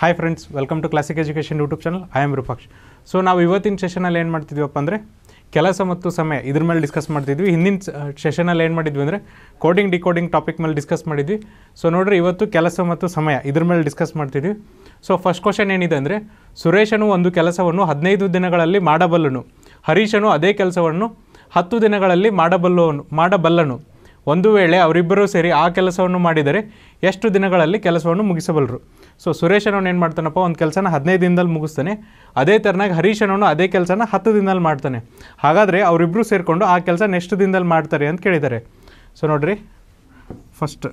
hi friends welcome to classic education YouTube channel I am Rupaksh so ನಾವು ಇವತ್ತಿನ ಸೆಷನಲ್ಲಿ ಏನು ಮಾಡ್ತಿದ್ವಿಪ್ಪ ಅಂದರೆ ಕೆಲಸ ಮತ್ತು ಸಮಯ ಇದ್ರ ಮೇಲೆ ಡಿಸ್ಕಸ್ ಮಾಡ್ತಿದ್ವಿ ಹಿಂದಿನ ಸೆಷನಲ್ಲಿ ಏನು ಮಾಡಿದ್ವಿ ಅಂದರೆ ಕೋಡಿಂಗ್ ಡಿಕೋಡಿಂಗ್ ಟಾಪಿಕ್ ಮೇಲೆ ಡಿಸ್ಕಸ್ ಮಾಡಿದ್ವಿ ಸೊ ನೋಡ್ರಿ ಇವತ್ತು ಕೆಲಸ ಮತ್ತು ಸಮಯ ಇದ್ರ ಮೇಲೆ ಡಿಸ್ಕಸ್ ಮಾಡ್ತಿದ್ವಿ ಸೊ ಫಸ್ಟ್ ಕ್ವಶನ್ ಏನಿದೆ ಅಂದರೆ ಸುರೇಶನು ಒಂದು ಕೆಲಸವನ್ನು ಹದಿನೈದು ದಿನಗಳಲ್ಲಿ ಮಾಡಬಲ್ಲನು ಹರೀಶನು ಅದೇ ಕೆಲಸವನ್ನು ಹತ್ತು ದಿನಗಳಲ್ಲಿ ಮಾಡಬಲ್ಲವನು ಮಾಡಬಲ್ಲನು ಒಂದು ವೇಳೆ ಅವರಿಬ್ಬರೂ ಸೇರಿ ಆ ಕೆಲಸವನ್ನು ಮಾಡಿದರೆ ಎಷ್ಟು ದಿನಗಳಲ್ಲಿ ಕೆಲಸವನ್ನು ಮುಗಿಸಬಲ್ಲರು ಸೊ ಸುರೇಶ್ ಅನ್ನೋನು ಏನು ಮಾಡ್ತಾನಪ್ಪ ಒಂದು ಕೆಲಸನ ಹದಿನೈದು ದಿನದಲ್ಲಿ ಮುಗಿಸ್ತಾನೆ ಅದೇ ಥರನಾಗಿ ಹರೀಶ್ ಅನ್ನೋನು ಅದೇ ಕೆಲಸನ ಹತ್ತು ದಿನದಲ್ಲಿ ಮಾಡ್ತಾನೆ ಹಾಗಾದರೆ ಅವರಿಬ್ಬರು ಸೇರಿಕೊಂಡು ಆ ಕೆಲಸ ನೆಕ್ಸ್ಟ್ ದಿನದಲ್ಲಿ ಮಾಡ್ತಾರೆ ಅಂತ ಕೇಳಿದ್ದಾರೆ ಸೊ ನೋಡಿರಿ ಫಸ್ಟ್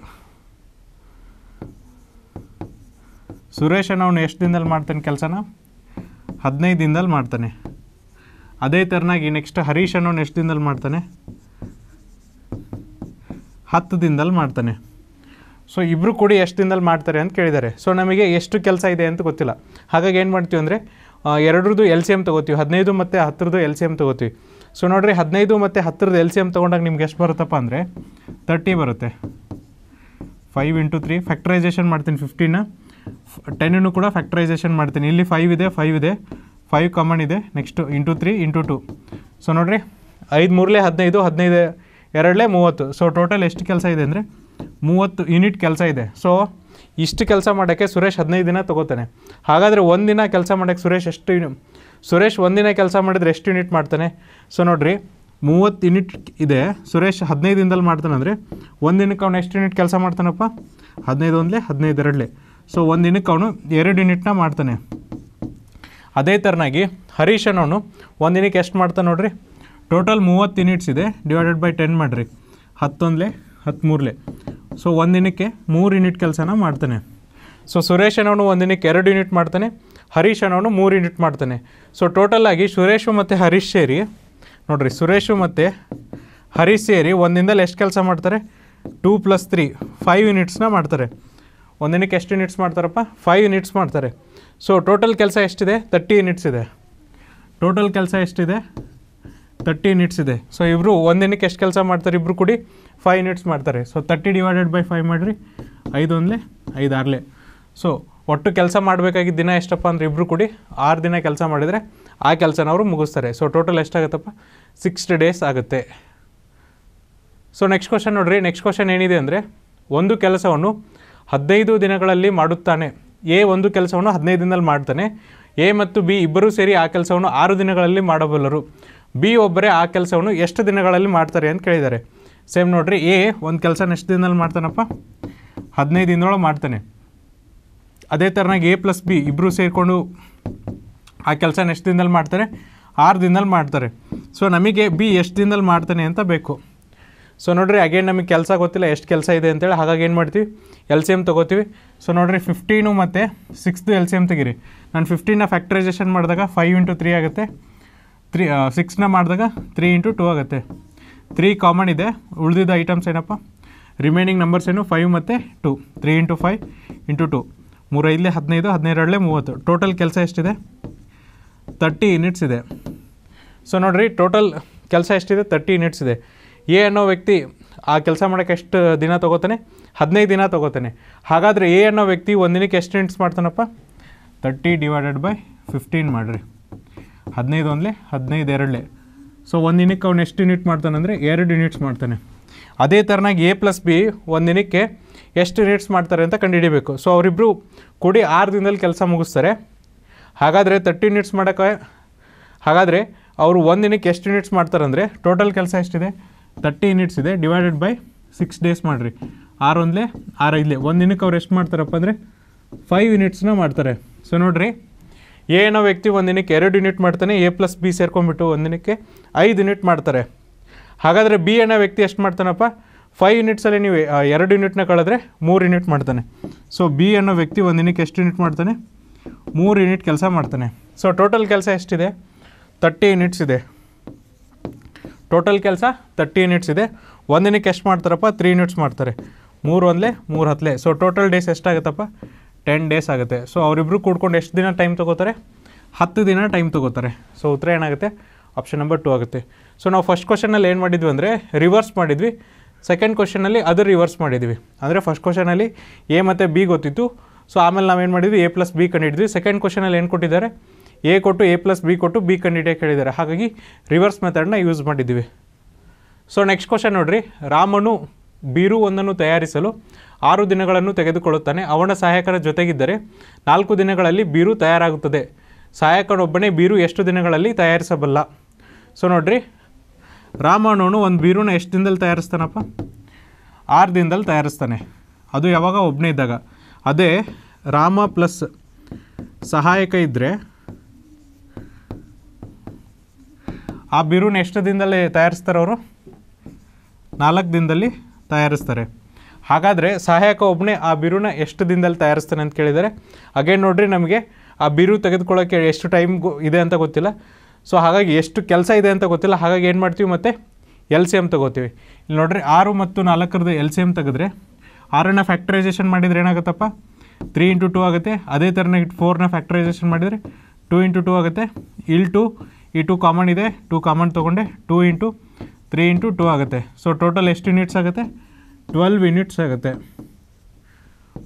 ಸುರೇಶ್ ಅನ್ನೋನು ಎಷ್ಟು ದಿನದಲ್ಲಿ ಮಾಡ್ತಾನೆ ಕೆಲಸನ ಹದಿನೈದು ದಿನದಲ್ಲಿ ಮಾಡ್ತಾನೆ ಅದೇ ಥರನಾಗಿ ನೆಕ್ಸ್ಟ್ ಹರೀಶ್ ಅನ್ನೋನು ಎಷ್ಟು ದಿನದಲ್ಲಿ ಮಾಡ್ತಾನೆ ಹತ್ತು ದಿನದಲ್ಲಿ ಮಾಡ್ತಾನೆ ಸೊ ಇಬ್ಬರು ಕೂಡ ಎಷ್ಟು ದಿನದಲ್ಲಿ ಮಾಡ್ತಾರೆ ಅಂತ ಕೇಳಿದ್ದಾರೆ ಸೊ ನಮಗೆ ಎಷ್ಟು ಕೆಲಸ ಇದೆ ಅಂತ ಗೊತ್ತಿಲ್ಲ ಹಾಗಾಗಿ ಏನು ಮಾಡ್ತೀವಿ ಅಂದರೆ ಎರಡರದ್ದು ಎಲ್ ಸಿ ಎಮ್ ತೊಗೋತೀವಿ ಹದಿನೈದು ಮತ್ತು ಹತ್ತರದ್ದು ಎಲ್ ಸಿ ಎಮ್ ತೊಗೋತೀವಿ ಸೊ ನೋಡಿರಿ ಹದಿನೈದು ಮತ್ತು ಹತ್ತರದ್ದು ಎಲ್ ಸಿ ಎಮ್ ತೊಗೊಂಡಾಗ ನಿಮ್ಗೆ ಎಷ್ಟು ಬರುತ್ತಪ್ಪ ಅಂದರೆ ತರ್ಟಿ ಬರುತ್ತೆ ಫೈವ್ ಇಂಟು ತ್ರೀ ಫ್ಯಾಕ್ಟ್ರೈಸೇಷನ್ ಮಾಡ್ತೀನಿ ಫಿಫ್ಟೀನ ಟೆನ್ನು ಕೂಡ ಫ್ಯಾಕ್ಟ್ರೈಸೇಷನ್ ಮಾಡ್ತೀನಿ ಇಲ್ಲಿ ಫೈವ್ ಇದೆ ಫೈವ್ ಇದೆ ಫೈವ್ ಕಾಮನ್ ಇದೆ next into three into two so ನೋಡಿರಿ ಐದು ಮೂರಲೇ ಹದಿನೈದು ಹದಿನೈದು ಎರಡಲೇ ಮೂವತ್ತು ಸೊ ಟೋಟಲ್ ಎಷ್ಟು ಕೆಲಸ ಇದೆ ಅಂದರೆ ಮೂವತ್ತು ಯೂನಿಟ್ ಕೆಲಸ ಇದೆ ಸೊ ಇಷ್ಟು ಕೆಲಸ ಮಾಡೋಕ್ಕೆ ಸುರೇಶ್ ಹದಿನೈದು ದಿನ ತೊಗೋತಾನೆ ಹಾಗಾದರೆ ಒಂದಿನ ಕೆಲಸ ಮಾಡೋಕ್ಕೆ ಸುರೇಶ್ ಎಷ್ಟು ಸುರೇಶ್ ಒಂದಿನ ಕೆಲಸ ಮಾಡಿದರೆ ಎಷ್ಟು ಯೂನಿಟ್ ಮಾಡ್ತಾನೆ ಸೊ ನೋಡಿರಿ ಮೂವತ್ತು ಯೂನಿಟ್ ಇದೆ ಸುರೇಶ್ ಹದಿನೈದು ದಿನದಲ್ಲಿ ಮಾಡ್ತಾನಂದರೆ ಒಂದು ದಿನಕ್ಕೆ ಅವನು ಎಷ್ಟು ಯೂನಿಟ್ ಕೆಲಸ ಮಾಡ್ತಾನಪ್ಪ ಹದಿನೈದು ಒಂದಲೇ ಹದಿನೈದು ಎರಡಲೇ ಸೊ ಒಂದು ದಿನಕ್ಕೆ ಅವನು ಎರಡು ಯೂನಿಟ್ನ ಮಾಡ್ತಾನೆ ಅದೇ ಥರನಾಗಿ ಹರೀಶ್ ಅವನು ಒಂದು ದಿನಕ್ಕೆ ಎಷ್ಟು ಮಾಡ್ತಾನೆ ನೋಡಿರಿ ಟೋಟಲ್ ಮೂವತ್ತು ಯೂನಿಟ್ಸ್ ಇದೆ ಡಿವೈಡೆಡ್ ಬೈ ಟೆನ್ ಮಾಡಿರಿ ಹತ್ತೊಂದಲೇ ಹದಿಮೂರಲೆ ಸೊ ಒಂದು ದಿನಕ್ಕೆ ಮೂರು ಯೂನಿಟ್ ಕೆಲಸನ ಮಾಡ್ತಾನೆ ಸೊ ಸುರೇಶ್ ಅನ್ನೋನು ಒಂದು ದಿನಕ್ಕೆ ಎರಡು ಯೂನಿಟ್ ಮಾಡ್ತಾನೆ ಹರೀಶ್ ಅನ್ನೋನು ಮೂರು ಯೂನಿಟ್ ಮಾಡ್ತಾನೆ ಸೊ ಟೋಟಲಾಗಿ ಸುರೇಶು ಮತ್ತು ಹರೀಶ್ ಸೇರಿ ನೋಡಿರಿ ಸುರೇಶು ಮತ್ತು ಹರೀಶ್ ಸೇರಿ ಒಂದಿನದಲ್ಲಿ ಎಷ್ಟು ಕೆಲಸ ಮಾಡ್ತಾರೆ ಟೂ ಪ್ಲಸ್ ತ್ರೀ ಫೈವ್ ಯೂನಿಟ್ಸ್ನ ಮಾಡ್ತಾರೆ ಒಂದಿನಕ್ಕೆ ಎಷ್ಟು ಯೂನಿಟ್ಸ್ ಮಾಡ್ತಾರಪ್ಪ ಫೈವ್ ಯೂನಿಟ್ಸ್ ಮಾಡ್ತಾರೆ ಸೊ ಟೋಟಲ್ ಕೆಲಸ ಎಷ್ಟಿದೆ ತರ್ಟಿ ಯೂನಿಟ್ಸ್ ಇದೆ ಟೋಟಲ್ ಕೆಲಸ ಎಷ್ಟಿದೆ ತರ್ಟಿ ಯೂನಿಟ್ಸ್ ಇದೆ ಸೊ ಇಬ್ಬರು ದಿನಕ್ಕೆ ಎಷ್ಟು ಕೆಲಸ ಮಾಡ್ತಾರೆ ಇಬ್ಬರು ಕೂಡಿ ಫೈವ್ ಯೂನಿಟ್ಸ್ ಮಾಡ್ತಾರೆ so thirty divided by five ಮಾಡಿರಿ ಐದು ಒಂದೇ ಐದು ಆರಲೆ ಸೊ ಒಟ್ಟು ಕೆಲಸ ಮಾಡಬೇಕಾಗಿದ್ದ ದಿನ ಎಷ್ಟಪ್ಪ ಅಂದರೆ ಇಬ್ಬರು ಕೂಡಿ ಆರು ದಿನ ಕೆಲಸ ಮಾಡಿದರೆ ಆ ಕೆಲಸನ ಅವರು ಮುಗಿಸ್ತಾರೆ ಸೊ ಟೋಟಲ್ ಎಷ್ಟಾಗುತ್ತಪ್ಪ ಸಿಕ್ಸ್ಟಿ ಡೇಸ್ ಆಗುತ್ತೆ ಸೊ ನೆಕ್ಸ್ಟ್ ಕ್ವಶನ್ ನೋಡಿರಿ ನೆಕ್ಸ್ಟ್ ಕ್ವಶನ್ ಏನಿದೆ ಅಂದರೆ ಒಂದು ಕೆಲಸವನ್ನು ಹದಿನೈದು ದಿನಗಳಲ್ಲಿ ಮಾಡುತ್ತಾನೆ ಎ ಒಂದು ಕೆಲಸವನ್ನು ಹದಿನೈದು ದಿನದಲ್ಲಿ ಮಾಡ್ತಾನೆ ಎ ಮತ್ತು ಬಿ ಇಬ್ಬರೂ ಸೇರಿ ಆ ಕೆಲಸವನ್ನು ಆರು ದಿನಗಳಲ್ಲಿ ಮಾಡಬಲ್ಲರು ಬಿ ಒಬ್ಬರೇ ಆ ಕೆಲಸವನ್ನು ಎಷ್ಟು ದಿನಗಳಲ್ಲಿ ಮಾಡ್ತಾರೆ ಅಂತ ಕೇಳಿದ್ದಾರೆ ಸೇಮ್ ನೋಡ್ರಿ ಎ ಒಂದು ಕೆಲಸನ ಎಷ್ಟು ದಿನದಲ್ಲಿ ಮಾಡ್ತಾನಪ್ಪ ಹದಿನೈದು ದಿನದೊಳಗೆ ಮಾಡ್ತಾನೆ ಅದೇ ಥರನಾಗಿ ಎ ಪ್ಲಸ್ ಬಿ ಇಬ್ಬರು ಸೇರಿಕೊಂಡು ಆ ಕೆಲಸನ ಎಷ್ಟು ದಿನದಲ್ಲಿ ಮಾಡ್ತಾರೆ ಆರು ದಿನದಲ್ಲಿ ಮಾಡ್ತಾರೆ ಸೊ ನಮಗೆ ಬಿ ಎಷ್ಟು ದಿನದಲ್ಲಿ ಮಾಡ್ತಾನೆ ಅಂತ ಬೇಕು ಸೊ ನೋಡಿರಿ ಅಗೇನ್ ನಮಗೆ ಕೆಲಸ ಗೊತ್ತಿಲ್ಲ ಎಷ್ಟು ಕೆಲಸ ಇದೆ ಅಂತೇಳಿ ಹಾಗಾಗಿ ಏನು ಮಾಡ್ತೀವಿ ಎಲ್ ಸಿ ಎಮ್ ತೊಗೋತೀವಿ ಸೊ ನೋಡಿರಿ ಫಿಫ್ಟೀನು ಮತ್ತು ಸಿಕ್ಸ್ತು ಎಲ್ ಸಿ ಎಮ್ ತೆಗೀರಿ ನಾನು ಫಿಫ್ಟೀನ ಫ್ಯಾಕ್ಟ್ರೈಸೇಷನ್ ಮಾಡಿದಾಗ ಫೈವ್ ಇಂಟು ತ್ರೀ ಆಗುತ್ತೆ ತ್ರೀ ಸಿಕ್ಸ್ನ ಮಾಡಿದಾಗ ತ್ರೀ ಇಂಟು ಟೂ ಆಗುತ್ತೆ ತ್ರೀ ಕಾಮನ್ ಇದೆ ಉಳಿದಿದ್ದ ಐಟಮ್ಸ್ ಏನಪ್ಪ ರಿಮೈನಿಂಗ್ ನಂಬರ್ಸ್ ಏನು ಫೈವ್ ಮತ್ತು two three into five into two ಮೂರೈದಲೇ ಹದಿನೈದು ಹದಿನೈದರಲ್ಲೇ ಮೂವತ್ತು ಟೋಟಲ್ ಕೆಲಸ ಎಷ್ಟಿದೆ ತರ್ಟಿ ಯೂನಿಟ್ಸ್ ಇದೆ ಸೊ ನೋಡಿರಿ ಟೋಟಲ್ ಕೆಲಸ ಎಷ್ಟಿದೆ ತರ್ಟಿ ಯೂನಿಟ್ಸ್ ಇದೆ ಎ ಅನ್ನೋ ವ್ಯಕ್ತಿ ಆ ಕೆಲಸ ಮಾಡೋಕ್ಕೆ ಎಷ್ಟು ದಿನ ತೊಗೋತಾನೆ ಹದಿನೈದು ದಿನ ತೊಗೋತಾನೆ ಹಾಗಾದರೆ ಎ ಅನ್ನೋ ವ್ಯಕ್ತಿ ಒಂದು ದಿನಕ್ಕೆ ಎಷ್ಟು ಯೂನಿಟ್ಸ್ ಮಾಡ್ತಾನಪ್ಪ ತರ್ಟಿ ಡಿವೈಡೆಡ್ ಬೈ ಫಿಫ್ಟೀನ್ ಮಾಡಿರಿ ಹದಿನೈದು ಒಂದಲೇ ಹದಿನೈದು ಎರಡಲೆ ಸೊ ಒಂದು ದಿನಕ್ಕೆ ಅವ್ನು ಎಷ್ಟು ಯೂನಿಟ್ ಅಂದರೆ ಎರಡು ಯೂನಿಟ್ಸ್ ಮಾಡ್ತಾನೆ ಅದೇ ಥರನಾಗಿ ಎ ಪ್ಲಸ್ ಬಿ ಒಂದು ದಿನಕ್ಕೆ ಎಷ್ಟು ಯೂನಿಟ್ಸ್ ಮಾಡ್ತಾರೆ ಅಂತ ಕಂಡುಹಿಡಿಬೇಕು ಸೊ ಅವರಿಬ್ಬರು ಕೊಡಿ ಆರು ದಿನದಲ್ಲಿ ಕೆಲಸ ಮುಗಿಸ್ತಾರೆ ಹಾಗಾದರೆ ತರ್ಟಿ ಯೂನಿಟ್ಸ್ ಮಾಡೋಕ್ಕೆ ಹಾಗಾದರೆ ಅವರು ಒಂದು ದಿನಕ್ಕೆ ಎಷ್ಟು ಯೂನಿಟ್ಸ್ ಮಾಡ್ತಾರೆ ಅಂದರೆ ಟೋಟಲ್ ಕೆಲಸ ಎಷ್ಟಿದೆ ತರ್ಟಿ ಯೂನಿಟ್ಸ್ ಇದೆ ಡಿವೈಡೆಡ್ ಬೈ ಸಿಕ್ಸ್ ಡೇಸ್ ಮಾಡಿರಿ ಆರೊಂದಲೇ ಆರು ಐದಲೇ ಒಂದು ದಿನಕ್ಕೆ ಅವ್ರು ಎಷ್ಟು ಮಾಡ್ತಾರಪ್ಪ ಅಂದರೆ ಫೈವ್ ಯೂನಿಟ್ಸ್ನ ಮಾಡ್ತಾರೆ ಸೊ ನೋಡಿರಿ ಎ ಅನ್ನೋ ವ್ಯಕ್ತಿ ಒಂದಿನಕ್ಕೆ ಎರಡು ಯೂನಿಟ್ ಮಾಡ್ತಾನೆ ಎ ಪ್ಲಸ್ ಬಿ ಸೇರ್ಕೊಂಡ್ಬಿಟ್ಟು ಒಂದಿನಕ್ಕೆ ಐದು ಯೂನಿಟ್ ಮಾಡ್ತಾರೆ ಹಾಗಾದರೆ ಬಿ ಅನ್ನೋ ವ್ಯಕ್ತಿ ಎಷ್ಟು ಮಾಡ್ತಾನಪ್ಪ ಫೈವ್ ಯೂನಿಟ್ಸಲ್ಲಿ ನೀವು ಎರಡು ಯೂನಿಟ್ನ ಕಳೆದ್ರೆ ಮೂರು ಯೂನಿಟ್ ಮಾಡ್ತಾನೆ ಸೊ ಬಿ ಅನ್ನೋ ವ್ಯಕ್ತಿ ಒಂದಿನಕ್ಕೆ ಎಷ್ಟು ಯೂನಿಟ್ ಮಾಡ್ತಾನೆ ಮೂರು ಯೂನಿಟ್ ಕೆಲಸ ಮಾಡ್ತಾನೆ ಸೊ ಟೋಟಲ್ ಕೆಲಸ ಎಷ್ಟಿದೆ ತರ್ಟಿ ಯೂನಿಟ್ಸ್ ಇದೆ ಟೋಟಲ್ ಕೆಲಸ ತರ್ಟಿ ಯೂನಿಟ್ಸ್ ಇದೆ ಒಂದಿನಕ್ಕೆ ಎಷ್ಟು ಮಾಡ್ತಾರಪ್ಪ ತ್ರೀ ಯೂನಿಟ್ಸ್ ಮಾಡ್ತಾರೆ ಮೂರು ಒಂದಲೇ ಮೂರು ಹತ್ತಲೆ ಸೊ ಟೋಟಲ್ ಡೇಸ್ ಎಷ್ಟಾಗುತ್ತಪ್ಪ ಟೆನ್ ಡೇಸ್ ಆಗುತ್ತೆ ಸೊ ಅವರಿಬ್ರು ಕೂಡ್ಕೊಂಡು ಎಷ್ಟು ದಿನ ಟೈಮ್ ತೊಗೋತಾರೆ ಹತ್ತು ದಿನ ಟೈಮ್ ತೊಗೋತಾರೆ ಸೊ ಉತ್ತರ ಏನಾಗುತ್ತೆ ಆಪ್ಷನ್ ನಂಬರ್ ಟು ಆಗುತ್ತೆ ಸೊ ನಾವು ಫಸ್ಟ್ ಕ್ವಶನಲ್ಲಿ ಏನು ಮಾಡಿದ್ವಿ ಅಂದರೆ ರಿವರ್ಸ್ ಮಾಡಿದ್ವಿ ಸೆಕೆಂಡ್ ಕ್ವಶನಲ್ಲಿ ಅದು ರಿವರ್ಸ್ ಮಾಡಿದ್ವಿ ಅಂದರೆ ಫಸ್ಟ್ ಕ್ವಶನಲ್ಲಿ ಎ ಮತ್ತು ಬಿ ಗೊತ್ತಿತ್ತು ಸೊ ಆಮೇಲೆ ನಾವೇನು ಮಾಡಿದ್ವಿ ಎ ಪ್ಲಸ್ ಬಿ ಕಂಡಿಡಿದ್ವಿ ಸೆಕೆಂಡ್ ಕ್ವಶನಲ್ಲಿ ಏನು ಕೊಟ್ಟಿದ್ದಾರೆ ಎ ಕೊಟ್ಟು ಎ ಪ್ಲಸ್ ಬಿ ಕೊಟ್ಟು ಬಿ ಕಂಡಿಡಿಯೋಕೆ ಹೇಳಿದ್ದಾರೆ ಹಾಗಾಗಿ ರಿವರ್ಸ್ ಮೆಥಡನ್ನ ಯೂಸ್ ಮಾಡಿದ್ವಿ ಸೊ ನೆಕ್ಸ್ಟ್ ಕ್ವಶನ್ ನೋಡಿರಿ ರಾಮನು ಬೀರು ಒಂದನ್ನು ತಯಾರಿಸಲು ಆರು ದಿನಗಳನ್ನು ತೆಗೆದುಕೊಳ್ಳುತ್ತಾನೆ ಅವನ ಸಹಾಯಕರ ಜೊತೆಗಿದ್ದರೆ ನಾಲ್ಕು ದಿನಗಳಲ್ಲಿ ಬೀರು ತಯಾರಾಗುತ್ತದೆ ಸಹಾಯಕನೊಬ್ಬನೇ ಬೀರು ಎಷ್ಟು ದಿನಗಳಲ್ಲಿ ತಯಾರಿಸಬಲ್ಲ ಸೊ ನೋಡ್ರಿ ರಾಮಣ್ಣನು ಒಂದು ಬೀರೂನ ಎಷ್ಟು ದಿನದಲ್ಲಿ ತಯಾರಿಸ್ತಾನಪ್ಪ ಆರು ದಿನದಲ್ಲಿ ತಯಾರಿಸ್ತಾನೆ ಅದು ಯಾವಾಗ ಒಬ್ಬನೇ ಇದ್ದಾಗ ಅದೇ ರಾಮ ಪ್ಲಸ್ ಸಹಾಯಕ ಇದ್ದರೆ ಆ ಬೀರುನ ಎಷ್ಟು ದಿನದಲ್ಲಿ ತಯಾರಿಸ್ತಾರೆ ಅವರು ನಾಲ್ಕು ದಿನದಲ್ಲಿ ತಯಾರಿಸ್ತಾರೆ ಹಾಗಾದರೆ ಸಹಾಯಕ ಒಬ್ಬನೇ ಆ ಬಿರುನ ಎಷ್ಟು ದಿನದಲ್ಲಿ ತಯಾರಿಸ್ತಾನೆ ಅಂತ ಕೇಳಿದರೆ ಅಗೇನ್ ನೋಡ್ರಿ ನಮಗೆ ಆ ಬಿರು ತೆಗೆದುಕೊಳ್ಳೋಕ್ಕೆ ಎಷ್ಟು ಟೈಮ್ ಇದೆ ಅಂತ ಗೊತ್ತಿಲ್ಲ ಸೊ ಹಾಗಾಗಿ ಎಷ್ಟು ಕೆಲಸ ಇದೆ ಅಂತ ಗೊತ್ತಿಲ್ಲ ಹಾಗಾಗಿ ಏನು ಮಾಡ್ತೀವಿ ಮತ್ತು ಎಲ್ ಸಿ ಎಮ್ ತಗೋತೀವಿ ಇಲ್ಲಿ ನೋಡ್ರಿ ಆರು ಮತ್ತು ನಾಲ್ಕರದ್ದು ಎಲ್ ಸಿ ಎಮ್ ತೆಗೆದ್ರೆ ಆರನ್ನ ಫ್ಯಾಕ್ಟ್ರೈಸೇಷನ್ ಮಾಡಿದರೆ ಏನಾಗುತ್ತಪ್ಪ ತ್ರೀ ಇಂಟು ಟೂ ಆಗುತ್ತೆ ಅದೇ ಥರನೇ ಫೋರ್ನ ಫ್ಯಾಕ್ಟ್ರೈಸೇಷನ್ ಮಾಡಿದರೆ ಟೂ ಇಂಟು ಟೂ ಆಗುತ್ತೆ ಇಲ್ ಟು ಈ ಟು ಕಾಮನ್ ಇದೆ ಟೂ ಕಾಮನ್ ತೊಗೊಂಡೆ two into three into two ಆಗುತ್ತೆ ಸೊ ಟೋಟಲ್ ಎಷ್ಟು ಯೂನಿಟ್ಸ್ ಆಗುತ್ತೆ ಟ್ವೆಲ್ವ್ ಯೂನಿಟ್ಸ್ ಆಗುತ್ತೆ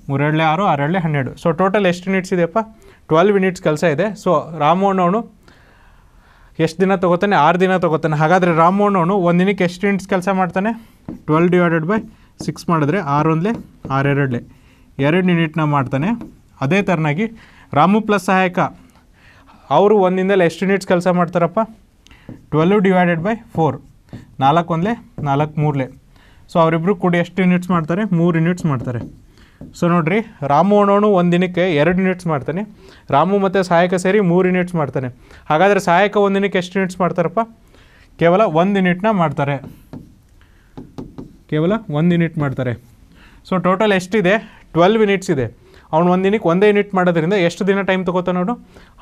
ಮೂರಳ್ಳೆ ಆರು ಆರಳ್ಳೆ ಹನ್ನೆರಡು ಸೊ ಟೋಟಲ್ ಎಷ್ಟು ಯೂನಿಟ್ಸ್ ಇದೆಯಪ್ಪ ಟ್ವೆಲ್ವ್ ಯೂನಿಟ್ಸ್ ಕೆಲಸ ಇದೆ ಸೊ ರಾಮೋಹನ್ ಅವನು ಎಷ್ಟು ದಿನ ತೊಗೋತಾನೆ ಆರು ದಿನ ತೊಗೋತಾನೆ ಹಾಗಾದರೆ ರಾಮೋಹನ್ ಅವನು ಒಂದು ದಿನಕ್ಕೆ ಎಷ್ಟು ಯೂನಿಟ್ಸ್ ಕೆಲಸ ಮಾಡ್ತಾನೆ ಟ್ವೆಲ್ ಡಿವೈಡೆಡ್ ಬೈ ಸಿಕ್ಸ್ ಮಾಡಿದ್ರೆ ಆರೊಂದಲೇ ಆರೆರಡಲೆ ಎರಡು ಯೂನಿಟ್ನ ಮಾಡ್ತಾನೆ ಅದೇ ಥರನಾಗಿ ರಾಮು ಪ್ಲಸ್ ಸಹಾಯಕ ಅವರು ಒಂದಿನದಲ್ಲಿ ಎಷ್ಟು ಯೂನಿಟ್ಸ್ ಕೆಲಸ ಮಾಡ್ತಾರಪ್ಪ ಟ್ವೆಲ್ವ್ ಡಿವೈಡೆಡ್ ಬೈ ಫೋರ್ ನಾಲ್ಕು ಒಂದಲೇ ನಾಲ್ಕು ಮೂರಲೆ ಸೊ ಅವರಿಬ್ಬರು ಕೂಡ ಎಷ್ಟು ಯೂನಿಟ್ಸ್ ಮಾಡ್ತಾರೆ ಮೂರು ಯೂನಿಟ್ಸ್ ಮಾಡ್ತಾರೆ ಸೊ ನೋಡಿರಿ ರಾಮು ಅಣ್ಣವನು ಒಂದು ದಿನಕ್ಕೆ ಎರಡು ಯೂನಿಟ್ಸ್ ಮಾಡ್ತಾನೆ ರಾಮು ಮತ್ತು ಸಹಾಯಕ ಸೇರಿ ಮೂರು ಯೂನಿಟ್ಸ್ ಮಾಡ್ತಾನೆ ಹಾಗಾದರೆ ಸಹಾಯಕ ಒಂದು ದಿನಕ್ಕೆ ಎಷ್ಟು ಯೂನಿಟ್ಸ್ ಮಾಡ್ತಾರಪ್ಪ ಕೇವಲ ಒಂದು ಯೂನಿಟ್ನ ಮಾಡ್ತಾರೆ ಕೇವಲ ಒಂದು ಯೂನಿಟ್ ಮಾಡ್ತಾರೆ ಸೊ ಟೋಟಲ್ ಎಷ್ಟಿದೆ ಟ್ವೆಲ್ವ್ ಯೂನಿಟ್ಸ್ ಇದೆ ಅವನು ಒಂದು ದಿನಕ್ಕೆ ಒಂದೇ ಯೂನಿಟ್ ಮಾಡೋದ್ರಿಂದ ಎಷ್ಟು ದಿನ ಟೈಮ್ ತೊಗೋತಾನೆ ಅವನು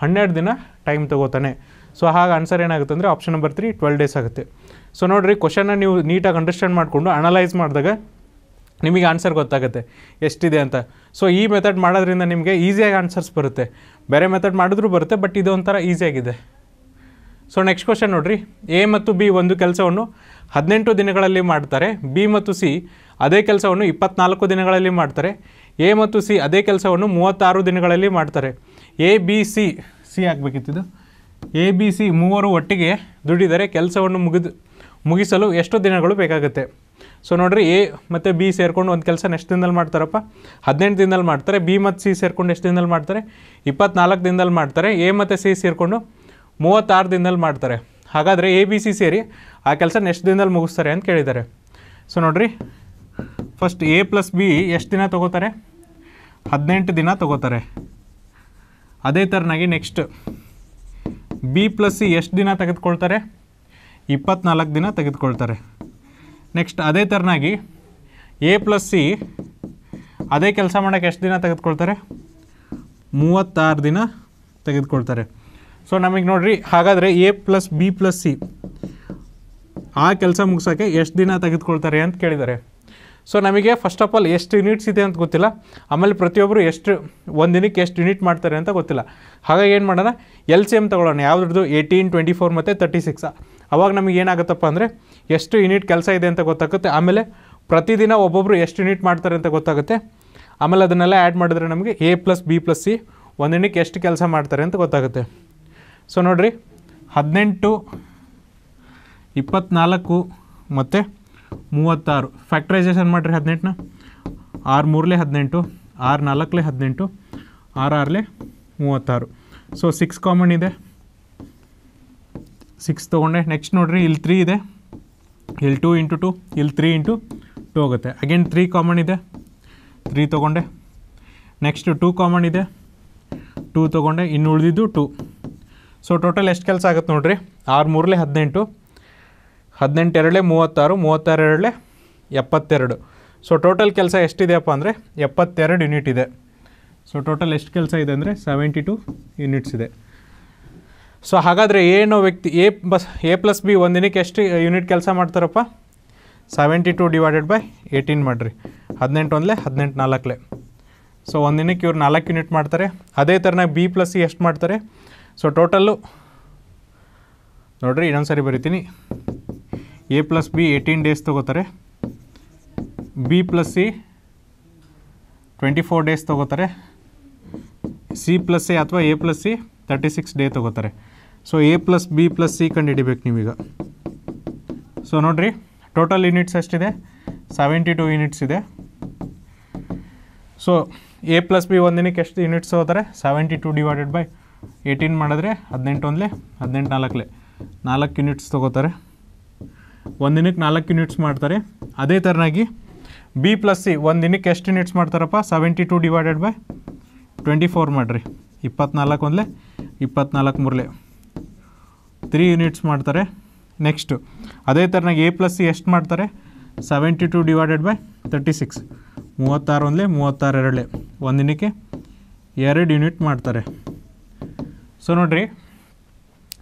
ಹನ್ನೆರಡು ದಿನ ಟೈಮ್ ತೊಗೋತಾನೆ ಸೊ ಹಾಗೆ ಆನ್ಸರ್ ಏನಾಗುತ್ತೆ ಅಂದರೆ option number three twelve days ಆಗುತ್ತೆ ಸೊ ನೋಡಿರಿ ಕ್ವಶನ್ನ ನೀವು ನೀಟಾಗಿ ಅಂಡರ್ಸ್ಟ್ಯಾಂಡ್ ಮಾಡಿಕೊಂಡು ಅನಲೈಸ್ ಮಾಡಿದಾಗ ನಿಮಗೆ ಆನ್ಸರ್ ಗೊತ್ತಾಗುತ್ತೆ ಎಷ್ಟಿದೆ ಅಂತ ಸೊ ಈ ಮೆಥಡ್ ಮಾಡೋದ್ರಿಂದ ನಿಮಗೆ ಈಸಿಯಾಗಿ ಆನ್ಸರ್ಸ್ ಬರುತ್ತೆ ಬೇರೆ ಮೆಥಡ್ ಮಾಡಿದ್ರೂ ಬರುತ್ತೆ ಬಟ್ ಇದು ಒಂಥರ ಈಸಿಯಾಗಿದೆ ಸೊ ನೆಕ್ಸ್ಟ್ ಕ್ವಶನ್ ನೋಡಿರಿ ಎ ಮತ್ತು ಬಿ ಒಂದು ಕೆಲಸವನ್ನು ಹದಿನೆಂಟು ದಿನಗಳಲ್ಲಿ ಮಾಡ್ತಾರೆ ಬಿ ಮತ್ತು ಸಿ ಅದೇ ಕೆಲಸವನ್ನು ಇಪ್ಪತ್ನಾಲ್ಕು ದಿನಗಳಲ್ಲಿ ಮಾಡ್ತಾರೆ ಎ ಮತ್ತು ಸಿ ಅದೇ ಕೆಲಸವನ್ನು ಮೂವತ್ತಾರು ದಿನಗಳಲ್ಲಿ ಮಾಡ್ತಾರೆ ಎ ಬಿ ಸಿ ಸಿ ಆಗಬೇಕಿತ್ತು ಎ ಬಿ ಸಿ ಮೂವರು ಒಟ್ಟಿಗೆ ದುಡಿದರೆ ಕೆಲಸವನ್ನು ಮುಗಿದು ಮುಗಿಸಲು ಎಷ್ಟು ದಿನಗಳು ಬೇಕಾಗುತ್ತೆ ಸೊ ನೋಡ್ರಿ ಎ ಮತ್ತು ಬಿ ಸೇರ್ಕೊಂಡು ಒಂದು ಕೆಲಸ ಎಷ್ಟು ದಿನದಲ್ಲಿ ಮಾಡ್ತಾರಪ್ಪ ಹದಿನೆಂಟು ದಿನದಲ್ಲಿ ಮಾಡ್ತಾರೆ ಬಿ ಮತ್ತು ಸಿ ಸೇರ್ಕೊಂಡು ಎಷ್ಟು ದಿನದಲ್ಲಿ ಮಾಡ್ತಾರೆ ಇಪ್ಪತ್ನಾಲ್ಕು ದಿನದಲ್ಲಿ ಮಾಡ್ತಾರೆ ಎ ಮತ್ತು ಸಿ ಸೇರಿಕೊಂಡು ಮೂವತ್ತಾರು ದಿನದಲ್ಲಿ ಮಾಡ್ತಾರೆ ಹಾಗಾದರೆ ಎ ಬಿ ಸಿ ಸೇರಿ ಆ ಕೆಲಸ ಎಷ್ಟು ದಿನದಲ್ಲಿ ಮುಗಿಸ್ತಾರೆ ಅಂತ ಕೇಳಿದ್ದಾರೆ ಸೊ ನೋಡಿರಿ ಫಸ್ಟ್ ಎ ಪ್ಲಸ್ ಬಿ ಎಷ್ಟು ದಿನ ತೊಗೋತಾರೆ ಹದಿನೆಂಟು ದಿನ ತೊಗೋತಾರೆ ಅದೇ ಥರನಾಗಿ ನೆಕ್ಸ್ಟ್ ಬಿ ಪ್ಲಸ್ ಸಿ ಎಷ್ಟು ದಿನ ತೆಗೆದುಕೊಳ್ತಾರೆ ಇಪ್ಪತ್ನಾಲ್ಕು ದಿನ ತೆಗೆದುಕೊಳ್ತಾರೆ ನೆಕ್ಸ್ಟ್ ಅದೇ ಥರನಾಗಿ ಎ ಪ್ಲಸ್ ಸಿ ಅದೇ ಕೆಲಸ ಮಾಡೋಕ್ಕೆ ಎಷ್ಟು ದಿನ ತೆಗೆದುಕೊಳ್ತಾರೆ ಮೂವತ್ತಾರು ದಿನ ತೆಗೆದುಕೊಳ್ತಾರೆ ಸೊ ನಮಗೆ ನೋಡಿರಿ ಹಾಗಾದರೆ A plus B plus C ಆ ಕೆಲಸ ಮುಗಿಸೋಕ್ಕೆ ಎಷ್ಟು ದಿನ ತೆಗೆದುಕೊಳ್ತಾರೆ ಅಂತ ಕೇಳಿದ್ದಾರೆ ಸೊ ನಮಗೆ ಫಸ್ಟ್ ಆಫ್ ಆಲ್ ಎಷ್ಟು ಯೂನಿಟ್ಸ್ ಇದೆ ಅಂತ ಗೊತ್ತಿಲ್ಲ ಆಮೇಲೆ ಪ್ರತಿಯೊಬ್ಬರು ಎಷ್ಟು ಒಂದು ದಿನಕ್ಕೆ ಎಷ್ಟು ಯೂನಿಟ್ ಮಾಡ್ತಾರೆ ಅಂತ ಗೊತ್ತಿಲ್ಲ ಹಾಗಾಗಿ ಏನು ಮಾಡೋಣ ಎಲ್ ಸಿ ಎಮ್ ತೊಗೊಳ್ಳೋಣ ಯಾವ್ದ್ರದ್ದು ಏಯ್ಟೀನ್ ಟ್ವೆಂಟಿ ಫೋರ್ ಮತ್ತು ತರ್ಟಿ ಸಿಕ್ಸಾ ಅವಾಗ ನಮಗೆ ಏನಾಗುತ್ತಪ್ಪ ಅಂದರೆ ಎಷ್ಟು ಯೂನಿಟ್ ಕೆಲಸ ಇದೆ ಅಂತ ಗೊತ್ತಾಗುತ್ತೆ ಆಮೇಲೆ ಪ್ರತಿದಿನ ಒಬ್ಬೊಬ್ರು ಎಷ್ಟು ಯೂನಿಟ್ ಮಾಡ್ತಾರೆ ಅಂತ ಗೊತ್ತಾಗುತ್ತೆ ಆಮೇಲೆ ಅದನ್ನೆಲ್ಲ ಆ್ಯಡ್ ಮಾಡಿದ್ರೆ ನಮಗೆ A plus B plus C ಒಂದು ಯೂನಿಟ್ ಎಷ್ಟು ಕೆಲಸ ಮಾಡ್ತಾರೆ ಅಂತ ಗೊತ್ತಾಗುತ್ತೆ ಸೊ ನೋಡಿರಿ ಹದಿನೆಂಟು ಇಪ್ಪತ್ತ್ನಾಲ್ಕು ಮತ್ತು ಮೂವತ್ತಾರು ಫ್ಯಾಕ್ಟ್ರೈಸೇಷನ್ ಮಾಡಿರಿ ಹದಿನೆಂಟನ್ನ ಆರು ಮೂರಲೆ ಹದಿನೆಂಟು ಆರು ನಾಲ್ಕಲೇ ಹದಿನೆಂಟು ಆರು ಆರಲೆ ಮೂವತ್ತಾರು ಸೊ ಸಿಕ್ಸ್ ಕಾಮನ್ ಇದೆ ಸಿಕ್ಸ್ ತೊಗೊಂಡೆ ನೆಕ್ಸ್ಟ್ ನೋಡಿರಿ ಇಲ್ಲಿ ತ್ರೀ ಇದೆ ಇಲ್ಲಿ ಟೂ ಇಂಟು ಟು ಇಲ್ಲಿ ತ್ರೀ ಇಂಟು ಟೂ ಹೋಗುತ್ತೆ ಅಗೇನ್ ತ್ರೀ ಕಾಮನ್ ಇದೆ ತ್ರೀ ತೊಗೊಂಡೆ ನೆಕ್ಸ್ಟು ಟೂ ಕಾಮನ್ ಇದೆ ಟೂ ತೊಗೊಂಡೆ ಇನ್ನು ಉಳಿದಿದ್ದು ಟೂ ಸೊ ಟೋಟಲ್ ಎಷ್ಟು ಕೆಲಸ ಆಗುತ್ತೆ ನೋಡಿರಿ ಆರು ಮೂರಲೆ ಹದಿನೆಂಟು ಹದಿನೆಂಟು ಮೂವತ್ತಾರು ಮೂವತ್ತಾರೆರಡಲೆ ಎಪ್ಪತ್ತೆರಡು ಸೊ ಟೋಟಲ್ ಕೆಲಸ ಎಷ್ಟಿದೆಯಪ್ಪ ಅಂದರೆ ಎಪ್ಪತ್ತೆರಡು ಯೂನಿಟ್ ಇದೆ ಸೊ ಟೋಟಲ್ ಎಷ್ಟು ಕೆಲಸ ಇದೆ ಅಂದರೆ ಸೆವೆಂಟಿ ಟು ಯೂನಿಟ್ಸ್ ಇದೆ ಸೊ ಹಾಗಾದರೆ ಏನೋ ವ್ಯಕ್ತಿ A plus A plus B ಒಂದಿನಕ್ಕೆ ಎಷ್ಟು ಯೂನಿಟ್ ಕೆಲಸ ಮಾಡ್ತಾರಪ್ಪ seventy two divided by eighteen ಮಾಡಿರಿ ಹದಿನೆಂಟು ಒಂದಲೇ ಹದಿನೆಂಟು ನಾಲ್ಕಲೆ ಸೊ ಒಂದಿನಕ್ಕೆ ಇವ್ರು ನಾಲ್ಕು ಯೂನಿಟ್ ಮಾಡ್ತಾರೆ ಅದೇ ಥರನಾಗ ಬಿ ಪ್ಲಸ್ ಸಿ ಎಷ್ಟು ಮಾಡ್ತಾರೆ ಸೊ ಟೋಟಲ್ಲು ನೋಡಿರಿ ಇನ್ನೊಂದು ಸಾರಿ ಬರಿತೀನಿ A plus B eighteen days ತೊಗೋತಾರೆ B plus C twenty four days ತೊಗೋತಾರೆ ಸಿ ಪ್ಲಸ್ ಸಿ ಅಥವಾ A plus C thirty six day ತೊಗೋತಾರೆ so A plus B plus C ಕಂಡು ಹಿಡಿಬೇಕು ನೀವೀಗ ಸೊ ನೋಡಿರಿ ಟೋಟಲ್ ಯೂನಿಟ್ಸ್ ಎಷ್ಟಿದೆ ಸೆವೆಂಟಿ ಟು ಯೂನಿಟ್ಸ್ ಇದೆ ಸೊ ಎ ಪ್ಲಸ್ ಬಿ ಒಂದು ದಿನಕ್ಕೆ ಎಷ್ಟು ಯೂನಿಟ್ಸ್ ಹೋದರೆ seventy two divided by eighteen ಮಾಡಿದ್ರೆ ಹದಿನೆಂಟು ಒಂದಲೆ ಹದಿನೆಂಟು ನಾಲ್ಕಲೆ ನಾಲ್ಕು ಯೂನಿಟ್ಸ್ ತೊಗೋತಾರೆ ದಿನಕ್ಕೆ ನಾಲ್ಕು ಯೂನಿಟ್ಸ್ ಮಾಡ್ತಾರೆ ಅದೇ ಥರನಾಗಿ ಬಿ ಪ್ಲಸ್ ಸಿ ಒಂದು ದಿನಕ್ಕೆ ಎಷ್ಟು ಯೂನಿಟ್ಸ್ ಮಾಡ್ತಾರಪ್ಪ seventy two divided by twenty four ಮಾಡಿರಿ ಇಪ್ಪತ್ನಾಲ್ಕು ಒಂದಲೇ ಇಪ್ಪತ್ನಾಲ್ಕು ಮೂರಲೆ ತ್ರೀ ಯೂನಿಟ್ಸ್ ಮಾಡ್ತಾರೆ ನೆಕ್ಸ್ಟು ಅದೇ ಥರನಾಗಿ ಎ ಪ್ಲಸ್ ಸಿ ಎಷ್ಟು ಮಾಡ್ತಾರೆ seventy two divided by thirty six ಮೂವತ್ತಾರು ಒಂದಲೆ ಮೂವತ್ತಾರು ಎರಡಲೇ ಒಂದಿನಕ್ಕೆ ಎರಡು ಯೂನಿಟ್ ಮಾಡ್ತಾರೆ ಸೊ ನೋಡಿರಿ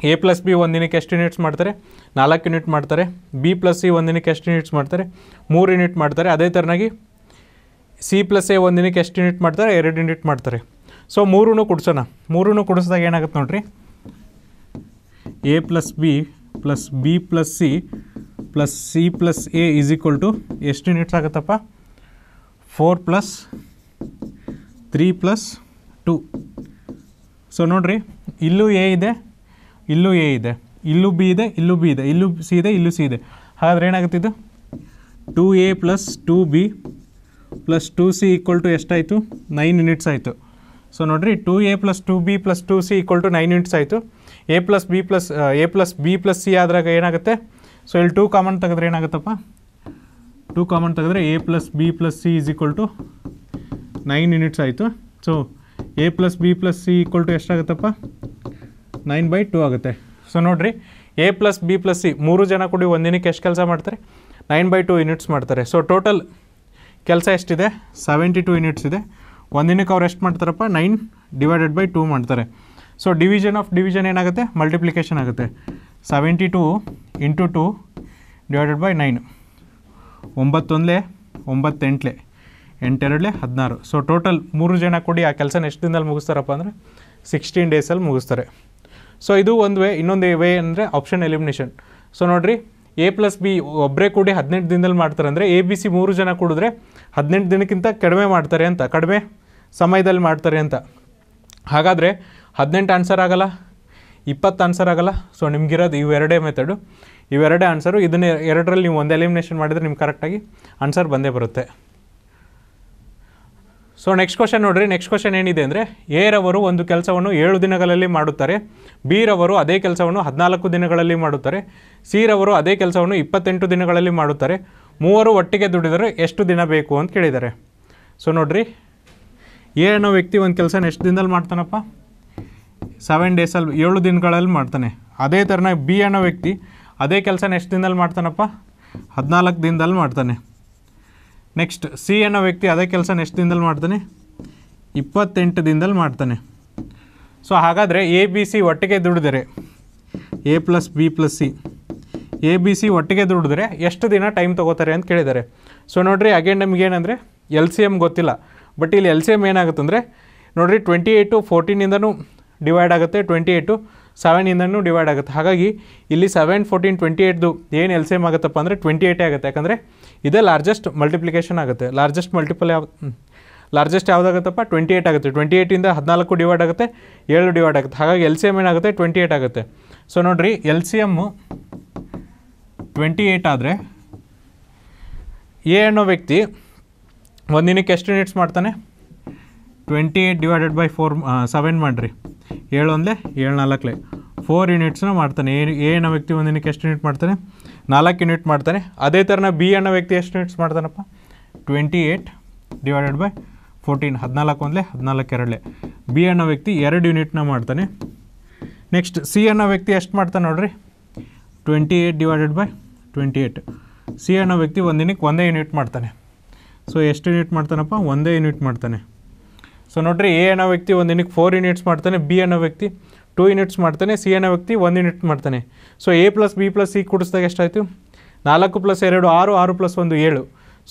ಎ ಪ್ಲಸ್ ಬಿ ಒಂದಿನಕ್ಕೆ ಎಷ್ಟು ಯೂನಿಟ್ಸ್ ಮಾಡ್ತಾರೆ ನಾಲ್ಕು ಯೂನಿಟ್ ಮಾಡ್ತಾರೆ ಬಿ ಪ್ಲಸ್ ಸಿ ಒಂದಿನಕ್ಕೆ ಎಷ್ಟು ಯೂನಿಟ್ಸ್ ಮಾಡ್ತಾರೆ ಮೂರು ಯೂನಿಟ್ ಮಾಡ್ತಾರೆ ಅದೇ ಥರನಾಗಿ ಸಿ ಪ್ಲಸ್ ಎ ಒಂದಿನಕ್ಕೆ ಎಷ್ಟು ಯೂನಿಟ್ ಮಾಡ್ತಾರೆ ಎರಡು ಯೂನಿಟ್ ಮಾಡ್ತಾರೆ ಸೊ ಮೂರೂ ಕುಡ್ಸೋಣ ಮೂರೂ ಕುಡಿಸಿದಾಗ ಏನಾಗುತ್ತೆ ನೋಡ್ರಿ A plus B plus B plus C plus C plus A is equal to ಎಷ್ಟು ಯುನಿಟ್ಸ್ ಆಗುತ್ತಪ್ಪ four plus three plus two so ನೋಡ್ರಿ ಇಲ್ಲೂ ಎ ಇದೆ ಇಲ್ಲೂ ಎ ಇದೆ ಇಲ್ಲೂ ಬಿ ಇದೆ ಇಲ್ಲೂ ಬಿ ಇದೆ ಇಲ್ಲೂ ಸಿ ಇದೆ ಇಲ್ಲೂ ಸಿ ಇದೆ ಹಾಗಾದ್ರೆ ಏನಾಗುತ್ತಿದ್ದು two A plus two B plus two C equal to ಎಷ್ಟಾಯಿತು ನೈನ್ ಯುನಿಟ್ಸ್ ಆಯಿತು ಸೊ ನೋಡಿರಿ two A plus two B plus two C equal to nine units ಆಯಿತು A plus B plus A plus B plus C ಆದಾಗ ಏನಾಗುತ್ತೆ so ಇಲ್ಲಿ two common ತೆಗೆದ್ರೆ ಏನಾಗುತ್ತಪ್ಪ two common ತೆಗೆದ್ರೆ A plus B plus C is equal to nine units ಆಯಿತು so A plus B plus C equal to ಎಷ್ಟಾಗುತ್ತಪ್ಪ nine by two ಆಗುತ್ತೆ so ನೋಡಿರಿ A plus B plus C ಮೂರು ಜನ ಕೂಡಿ ಒಂದಿನಕ್ಕೆ ಎಷ್ಟು ಕೆಲಸ ಮಾಡ್ತಾರೆ ನೈನ್ ಬೈ ಟು ಯೂನಿಟ್ಸ್ ಮಾಡ್ತಾರೆ ಸೊ ಟೋಟಲ್ ಕೆಲಸ ಎಷ್ಟಿದೆ ಸೆವೆಂಟಿ ಟು ಯೂನಿಟ್ಸ್ ಇದೆ ಒಂದಿನಕ್ಕೆ ಅವ್ರು ಎಷ್ಟು ಮಾಡ್ತಾರಪ್ಪ ನೈನ್ ಡಿವೈಡೆಡ್ ಬೈ ಟೂ ಮಾಡ್ತಾರೆ ಸೊ ಡಿವಿಷನ್ ಆಫ್ ಡಿವಿಷನ್ ಏನಾಗುತ್ತೆ ಮಲ್ಟಿಪ್ಲಿಕೇಶನ್ ಆಗುತ್ತೆ seventy two into two divided by nine ಒಂಬತ್ತೊಂದಲೇ ಒಂಬತ್ತೆಂಟ್ಲೆ ಎಂಟೆರಡಲೇ ಹದಿನಾರು ಸೊ ಟೋಟಲ್ ಮೂರು ಜನ ಕೊಡಿ ಆ ಕೆಲಸನ ಎಷ್ಟು ದಿನದಲ್ಲಿ ಮುಗಿಸ್ತಾರಪ್ಪ ಅಂದರೆ ಸಿಕ್ಸ್ಟೀನ್ ಡೇಸಲ್ಲಿ ಮುಗಿಸ್ತಾರೆ ಸೊ ಇದು ಒಂದು ವೇ ಇನ್ನೊಂದು ವೇ ಅಂದರೆ ಆಪ್ಷನ್ ಎಲಿಮಿನೇಷನ್ ಸೊ ನೋಡಿರಿ ಎ ಪ್ಲಸ್ ಬಿ ಒಬ್ಬರೇ ಕೂಡಿ ಹದಿನೆಂಟು ದಿನದಲ್ಲಿ ಮಾಡ್ತಾರೆ ಅಂದರೆ ಎ ಬಿ ಸಿ ಮೂರು ಜನ ಕೂಡಿದ್ರೆ ಹದಿನೆಂಟು ದಿನಕ್ಕಿಂತ ಕಡಿಮೆ ಮಾಡ್ತಾರೆ ಅಂತ ಕಡಿಮೆ ಸಮಯದಲ್ಲಿ ಮಾಡ್ತಾರೆ ಅಂತ ಹಾಗಾದರೆ ಹದಿನೆಂಟು ಆನ್ಸರ್ ಆಗಲ್ಲ ಇಪ್ಪತ್ತು ಆನ್ಸರ್ ಆಗಲ್ಲ ಸೊ ನಿಮಗಿರೋದು ಇವೆರಡೇ ಮೆಥಡು ಇವೆರಡೇ ಆನ್ಸರು ಇದನ್ನೇ ಎರಡರಲ್ಲಿ ನೀವು ಒಂದು ಎಲಿಮಿನೇಷನ್ ಮಾಡಿದರೆ ನಿಮ್ಗೆ ಕರೆಕ್ಟಾಗಿ ಆನ್ಸರ್ ಬಂದೇ ಬರುತ್ತೆ ಸೊ ನೆಕ್ಸ್ಟ್ ಕ್ವಶನ್ ನೋಡಿರಿ ನೆಕ್ಸ್ಟ್ ಕ್ವಶನ್ ಏನಿದೆ ಅಂದರೆ ಎ ರವರು ಒಂದು ಕೆಲಸವನ್ನು ಏಳು ದಿನಗಳಲ್ಲಿ ಮಾಡುತ್ತಾರೆ ಬಿ ರವರು ಅದೇ ಕೆಲಸವನ್ನು ಹದಿನಾಲ್ಕು ದಿನಗಳಲ್ಲಿ ಮಾಡುತ್ತಾರೆ ಸೀರ್ ಅವರು ಅದೇ ಕೆಲಸವನ್ನು ಇಪ್ಪತ್ತೆಂಟು ದಿನಗಳಲ್ಲಿ ಮಾಡುತ್ತಾರೆ ಮೂವರು ಒಟ್ಟಿಗೆ ದುಡಿದರೆ ಎಷ್ಟು ದಿನ ಬೇಕು ಅಂತ ಕೇಳಿದ್ದಾರೆ ಸೊ ನೋಡ್ರಿ ಎ ಅನ್ನೋ ವ್ಯಕ್ತಿ ಒಂದು ಕೆಲಸನ ಎಷ್ಟು ದಿನದಲ್ಲಿ ಮಾಡ್ತಾನಪ್ಪ ಸೆವೆನ್ ಡೇಸಲ್ಲಿ ಏಳು ದಿನಗಳಲ್ಲಿ ಮಾಡ್ತಾನೆ ಅದೇ ಥರನ ಬಿ ಅನ್ನೋ ವ್ಯಕ್ತಿ ಅದೇ ಕೆಲಸನ ಎಷ್ಟು ದಿನದಲ್ಲಿ ಮಾಡ್ತಾನಪ್ಪ ಹದಿನಾಲ್ಕು ದಿನದಲ್ಲಿ ಮಾಡ್ತಾನೆ ನೆಕ್ಸ್ಟ್ ಸಿ ಅನ್ನೋ ವ್ಯಕ್ತಿ ಅದೇ ಕೆಲಸನ ಎಷ್ಟು ದಿನದಲ್ಲಿ ಮಾಡ್ತಾನೆ ಇಪ್ಪತ್ತೆಂಟು ದಿನದಲ್ಲಿ ಮಾಡ್ತಾನೆ ಸೊ ಹಾಗಾದರೆ ಎ ಬಿ ಸಿ ಒಟ್ಟಿಗೆ ದುಡಿದರೆ A plus B plus C A B C ಒಟ್ಟಿಗೆ ದುಡಿದ್ರೆ ಎಷ್ಟು ದಿನ ಟೈಮ್ ತೊಗೋತಾರೆ ಅಂತ ಕೇಳಿದ್ದಾರೆ ಸೊ ನೋಡಿರಿ ಅಗೇನ್ ನಮ್ಗೆ ಏನಂದರೆ ಎಲ್ ಸಿ ಎಮ್ ಗೊತ್ತಿಲ್ಲ ಬಟ್ ಇಲ್ಲಿ ಎಲ್ ಸಿ ಎಮ್ ಏನಾಗುತ್ತಂದರೆ ನೋಡಿರಿ ಟ್ವೆಂಟಿ ಏಯ್ಟು ಫೋರ್ಟೀನಿಂದನೂ ಡಿವೈಡ್ ಆಗುತ್ತೆ ಟ್ವೆಂಟಿ ಏಯ್ಟು ಸೆವೆನಿಂದನೂ ಡಿವೈಡ್ ಆಗುತ್ತೆ ಹಾಗಾಗಿ ಇಲ್ಲಿ ಸೆವೆನ್ ಫೋರ್ಟೀನ್ ಟ್ವೆಂಟಿ ಏಯ್ಟ್ದು ಏನು ಎಲ್ ಸಿ ಎಮ್ ಆಗುತ್ತಪ್ಪ ಅಂದರೆ ಟ್ವೆಂಟಿ ಏಯ್ಟೇ ಆಗುತ್ತೆ ಯಾಕಂದರೆ ಇದೇ ಲಾರ್ಜೆಸ್ಟ್ ಮಲ್ಟಿಪ್ಲಿಕೇಶನ್ ಆಗುತ್ತೆ ಲಾರ್ಜೆಸ್ಟ್ ಮಲ್ಟಿಪಲ್ ಯಾವ ಲಾರ್ಜೆಸ್ಟ್ ಯಾವುದಾಗುತ್ತಪ್ಪ ಟ್ವೆಂಟಿ ಏಯ್ಟ್ ಆಗುತ್ತೆ ಟ್ವೆಂಟಿ ಏಯ್ಟಿಂದ ಹದಿನಾಲ್ಕು ಡಿವೈಡ್ ಆಗುತ್ತೆ ಏಳು ಡಿವೈಡ್ ಆಗುತ್ತೆ ಹಾಗಾಗಿ ಎಲ್ ಸಿ ಎಮ್ ಏನಾಗುತ್ತೆ ಟ್ವೆಂಟಿ ಏಯ್ಟ್ ಆಗುತ್ತೆ ಸೊ ನೋಡಿರಿ L C M twenty eight ಆದರೆ ಎ ಅನ್ನೋ ವ್ಯಕ್ತಿ ಒಂದು ದಿನಕ್ಕೆ ಎಷ್ಟು ಯೂನಿಟ್ಸ್ ಮಾಡ್ತಾನೆ twenty eight divided by four seven ಮಾಡಿರಿ ಏಳು ಒಂದಲೇ ಏಳು ನಾಲ್ಕಲೇ ಫೋರ್ ಯೂನಿಟ್ಸ್ನ ಮಾಡ್ತಾನೆ ಏನು ಎ ಅನ್ನೋ ವ್ಯಕ್ತಿ ಒಂದು ದಿನಕ್ಕೆ ಎಷ್ಟು ಯೂನಿಟ್ ಮಾಡ್ತಾನೆ ನಾಲ್ಕು ಯೂನಿಟ್ ಮಾಡ್ತಾನೆ ಅದೇ ಥರನ ಬಿ ಅನ್ನೋ ವ್ಯಕ್ತಿ ಎಷ್ಟು ಯೂನಿಟ್ಸ್ ಮಾಡ್ತಾನಪ್ಪ twenty eight divided by fourteen ಹದಿನಾಲ್ಕು ಒಂದಲೇ ಹದಿನಾಲ್ಕು ಎರಡಲೇ ಬಿ ಅನ್ನೋ ವ್ಯಕ್ತಿ ಎರಡು ಯೂನಿಟ್ನ ಮಾಡ್ತಾನೆ ನೆಕ್ಸ್ಟ್ ಸಿ ಅನ್ನೋ ವ್ಯಕ್ತಿ ಎಷ್ಟು ಮಾಡ್ತಾನೆ ನೋಡ್ರಿ twenty eight divided by twenty eight C ಅನ್ನೋ ವ್ಯಕ್ತಿ ಒಂದು ದಿನಕ್ಕೆ ಒಂದೇ ಯೂನಿಟ್ ಮಾಡ್ತಾನೆ ಸೊ ಎಷ್ಟು ಯೂನಿಟ್ ಮಾಡ್ತಾನಪ್ಪ ಒಂದೇ ಯೂನಿಟ್ ಮಾಡ್ತಾನೆ ಸೊ ನೋಡ್ರಿ ಎ ಅನ್ನೋ ವ್ಯಕ್ತಿ ಒಂದು ದಿನಕ್ಕೆ ಫೋರ್ ಯೂನಿಟ್ಸ್ ಮಾಡ್ತಾನೆ ಬಿ ಅನ್ನೋ ವ್ಯಕ್ತಿ ಟೂ ಯೂನಿಟ್ಸ್ ಮಾಡ್ತಾನೆ ಸಿ ಅನ್ನೋ ವ್ಯಕ್ತಿ ಒಂದು ಯೂನಿಟ್ ಮಾಡ್ತಾನೆ so A plus B plus C ಕೂಡಿಸಿದಾಗ ಎಷ್ಟಾಯಿತು ನಾಲ್ಕು ಪ್ಲಸ್ ಎರಡು ಆರು ಆರು ಪ್ಲಸ್ ಒಂದು ಏಳು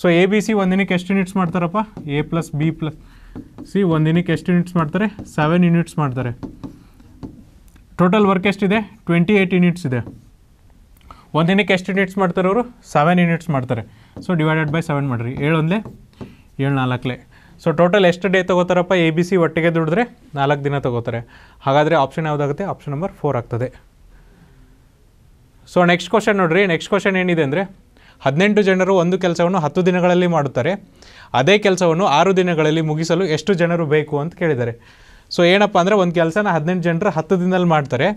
ಸೊ ಎ ಬಿ ಸಿ ಒಂದು ದಿನಕ್ಕೆ ಎಷ್ಟು ಯೂನಿಟ್ಸ್ ಮಾಡ್ತಾರಪ್ಪ A plus B plus C ಒಂದು ದಿನಕ್ಕೆ ಎಷ್ಟು ಯೂನಿಟ್ಸ್ ಮಾಡ್ತಾರೆ ಸೆವೆನ್ ಯೂನಿಟ್ಸ್ ಮಾಡ್ತಾರೆ ಟೋಟಲ್ ವರ್ಕ್ ಎಷ್ಟಿದೆ ಟ್ವೆಂಟಿ ಏಯ್ಟ್ ಯೂನಿಟ್ಸ್ ಇದೆ ಒಂದು ದಿನಕ್ಕೆ ಎಷ್ಟು ಯೂನಿಟ್ಸ್ ಮಾಡ್ತಾರೆ ಅವರು ಸೆವೆನ್ ಯೂನಿಟ್ಸ್ ಮಾಡ್ತಾರೆ ಸೊ ಡಿವೈಡೆಡ್ ಬೈ ಸೆವೆನ್ ಮಾಡಿರಿ ಒಂದೇ ಏಳು ನಾಲ್ಕಲೇ ಸೊ ಟೋಟಲ್ ಎಷ್ಟು ಡೇ ತೊಗೋತಾರಪ್ಪ ಎ ಬಿ ಸಿ ಒಟ್ಟಿಗೆ ದುಡಿದ್ರೆ ನಾಲ್ಕು ದಿನ ತೊಗೋತಾರೆ ಹಾಗಾದರೆ ಆಪ್ಷನ್ ಯಾವುದಾಗುತ್ತೆ ಆಪ್ಷನ್ ನಂಬರ್ ಫೋರ್ ಆಗ್ತದೆ ಸೊ ನೆಕ್ಸ್ಟ್ ಕ್ವಶನ್ ನೋಡಿರಿ ನೆಕ್ಸ್ಟ್ ಕ್ವಶನ್ ಏನಿದೆ ಅಂದರೆ ಹದಿನೆಂಟು ಜನರು ಒಂದು ಕೆಲಸವನ್ನು ಹತ್ತು ದಿನಗಳಲ್ಲಿ ಮಾಡುತ್ತಾರೆ ಅದೇ ಕೆಲಸವನ್ನು ಆರು ದಿನಗಳಲ್ಲಿ ಮುಗಿಸಲು ಎಷ್ಟು ಜನರು ಬೇಕು ಅಂತ ಕೇಳಿದ್ದಾರೆ ಸೊ ಏನಪ್ಪ ಅಂದರೆ ಒಂದು ಕೆಲಸನ ಹದಿನೆಂಟು ಜನರು ಹತ್ತು ದಿನದಲ್ಲಿ ಮಾಡ್ತಾರೆ